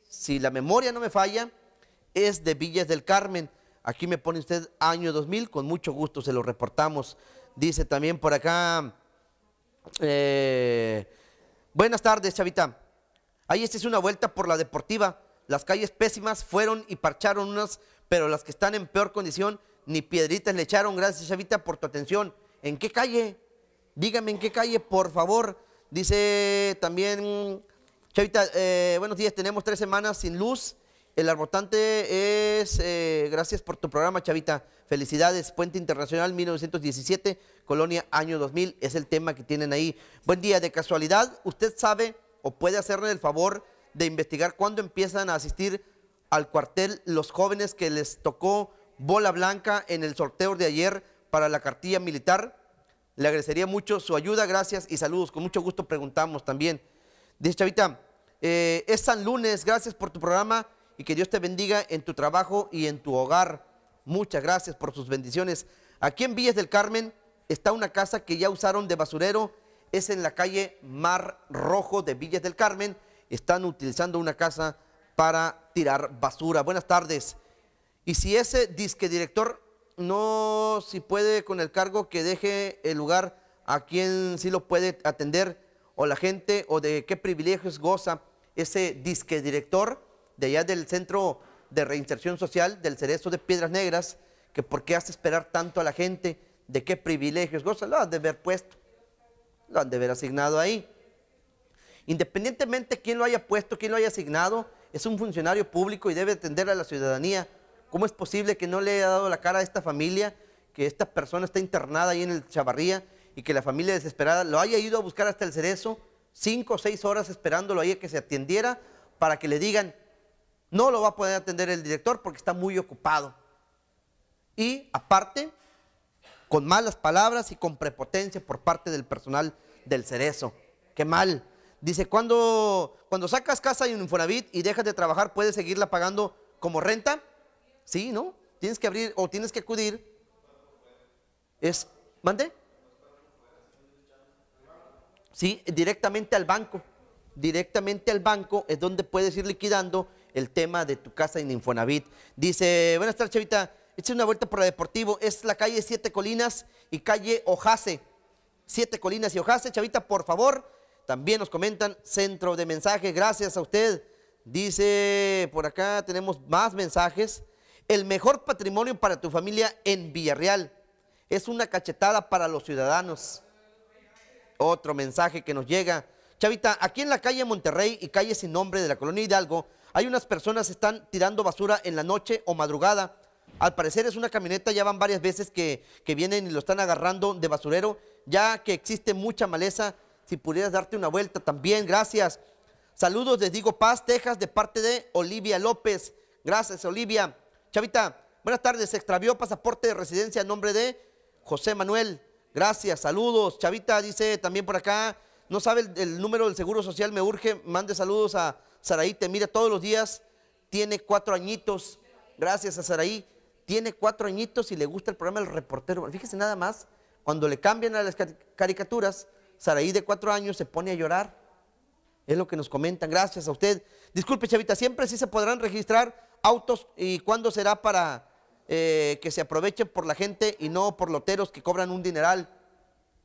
si la memoria no me falla, es de Villas del Carmen. Aquí me pone usted año 2000, con mucho gusto se lo reportamos. Dice también por acá, eh, buenas tardes, Chavita. Ahí esta es una vuelta por la deportiva. Las calles pésimas fueron y parcharon unas, pero las que están en peor condición ni piedritas le echaron. Gracias, Chavita, por tu atención. ¿En qué calle? Dígame en qué calle, por favor. Dice también, Chavita, eh, buenos días, tenemos tres semanas sin luz. El arbotante es, eh, gracias por tu programa, Chavita. Felicidades, Puente Internacional 1917, Colonia Año 2000, es el tema que tienen ahí. Buen día, de casualidad, ¿usted sabe o puede hacerle el favor de investigar cuándo empiezan a asistir al cuartel los jóvenes que les tocó bola blanca en el sorteo de ayer para la cartilla militar. Le agradecería mucho su ayuda, gracias y saludos. Con mucho gusto preguntamos también. Dice Chavita, eh, es San Lunes, gracias por tu programa y que Dios te bendiga en tu trabajo y en tu hogar. Muchas gracias por sus bendiciones. Aquí en Villas del Carmen está una casa que ya usaron de basurero. Es en la calle Mar Rojo de Villas del Carmen. Están utilizando una casa para tirar basura. Buenas tardes. Y si ese disque director no si puede con el cargo que deje el lugar a quien sí lo puede atender o la gente o de qué privilegios goza ese disque director de allá del centro de reinserción social del cerezo de Piedras Negras, que por qué hace esperar tanto a la gente, de qué privilegios goza, lo han de haber puesto, lo han de haber asignado ahí. Independientemente de quién lo haya puesto, quién lo haya asignado, es un funcionario público y debe atender a la ciudadanía ¿Cómo es posible que no le haya dado la cara a esta familia, que esta persona está internada ahí en el Chavarría y que la familia desesperada lo haya ido a buscar hasta el cerezo, cinco o seis horas esperándolo ahí a que se atendiera para que le digan, no lo va a poder atender el director porque está muy ocupado. Y aparte, con malas palabras y con prepotencia por parte del personal del cerezo. Qué mal. Dice, cuando, cuando sacas casa y un Infonavit y dejas de trabajar, ¿puedes seguirla pagando como renta? Sí, ¿no? Tienes que abrir o tienes que acudir. Es, mande. Sí, directamente al banco. Directamente al banco es donde puedes ir liquidando el tema de tu casa en Infonavit. Dice, buenas tardes, Chavita. Eche una vuelta por Deportivo. Es la calle Siete Colinas y calle Ojase. Siete Colinas y Ojase. Chavita, por favor. También nos comentan centro de mensaje. Gracias a usted. Dice, por acá tenemos más mensajes el mejor patrimonio para tu familia en Villarreal. Es una cachetada para los ciudadanos. Otro mensaje que nos llega. Chavita, aquí en la calle Monterrey y calle sin nombre de la colonia Hidalgo, hay unas personas que están tirando basura en la noche o madrugada. Al parecer es una camioneta, ya van varias veces que, que vienen y lo están agarrando de basurero, ya que existe mucha maleza. Si pudieras darte una vuelta también, gracias. Saludos de Digo Paz, Texas, de parte de Olivia López. Gracias, Olivia. Chavita, buenas tardes. Se extravió pasaporte de residencia en nombre de José Manuel. Gracias, saludos. Chavita dice también por acá, no sabe el, número del Seguro Social, me urge. Mande saludos a Saraí, te mira todos los días. Tiene cuatro añitos. Gracias a Saraí. Tiene cuatro añitos y le gusta el programa El Reportero. Fíjese nada más, cuando le cambian a las caricaturas, Saraí de cuatro años se pone a llorar. Es lo que nos comentan. Gracias a usted. Disculpe, Chavita, siempre sí se podrán registrar autos y cuándo será para eh, que se aprovechen por la gente y no por loteros que cobran un dineral.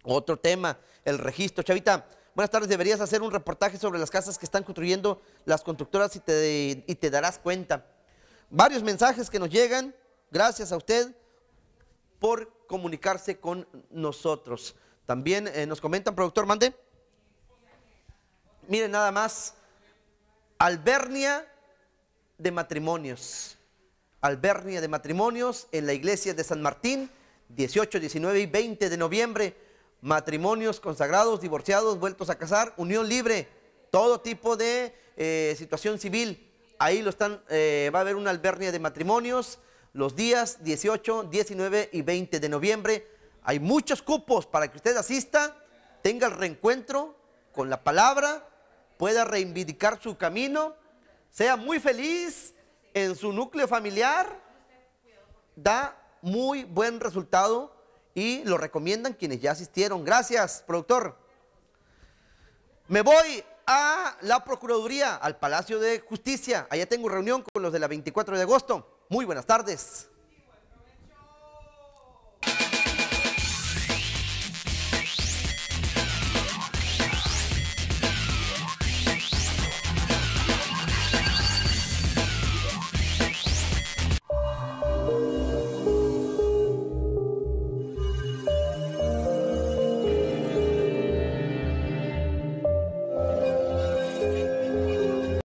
Otro tema, el registro. Chavita, buenas tardes. Deberías hacer un reportaje sobre las casas que están construyendo las constructoras y te, darás cuenta. Varios mensajes que nos llegan. Gracias a usted por comunicarse con nosotros. También eh, nos comentan, productor, mande. Miren nada más. Albernia de matrimonios. Albernia de matrimonios en la iglesia de San Martín, 18, 19 y 20 de noviembre. Matrimonios consagrados, divorciados, vueltos a casar, unión libre, todo tipo de eh, situación civil. Ahí lo están, eh, va a haber una albernia de matrimonios los días 18, 19 y 20 de noviembre. Hay muchos cupos para que usted asista, tenga el reencuentro con la palabra, pueda reivindicar su camino sea muy feliz en su núcleo familiar, da muy buen resultado y lo recomiendan quienes ya asistieron. Gracias, productor. Me voy a la Procuraduría, al Palacio de Justicia. Allá tengo reunión con los de la 24 de agosto. Muy buenas tardes.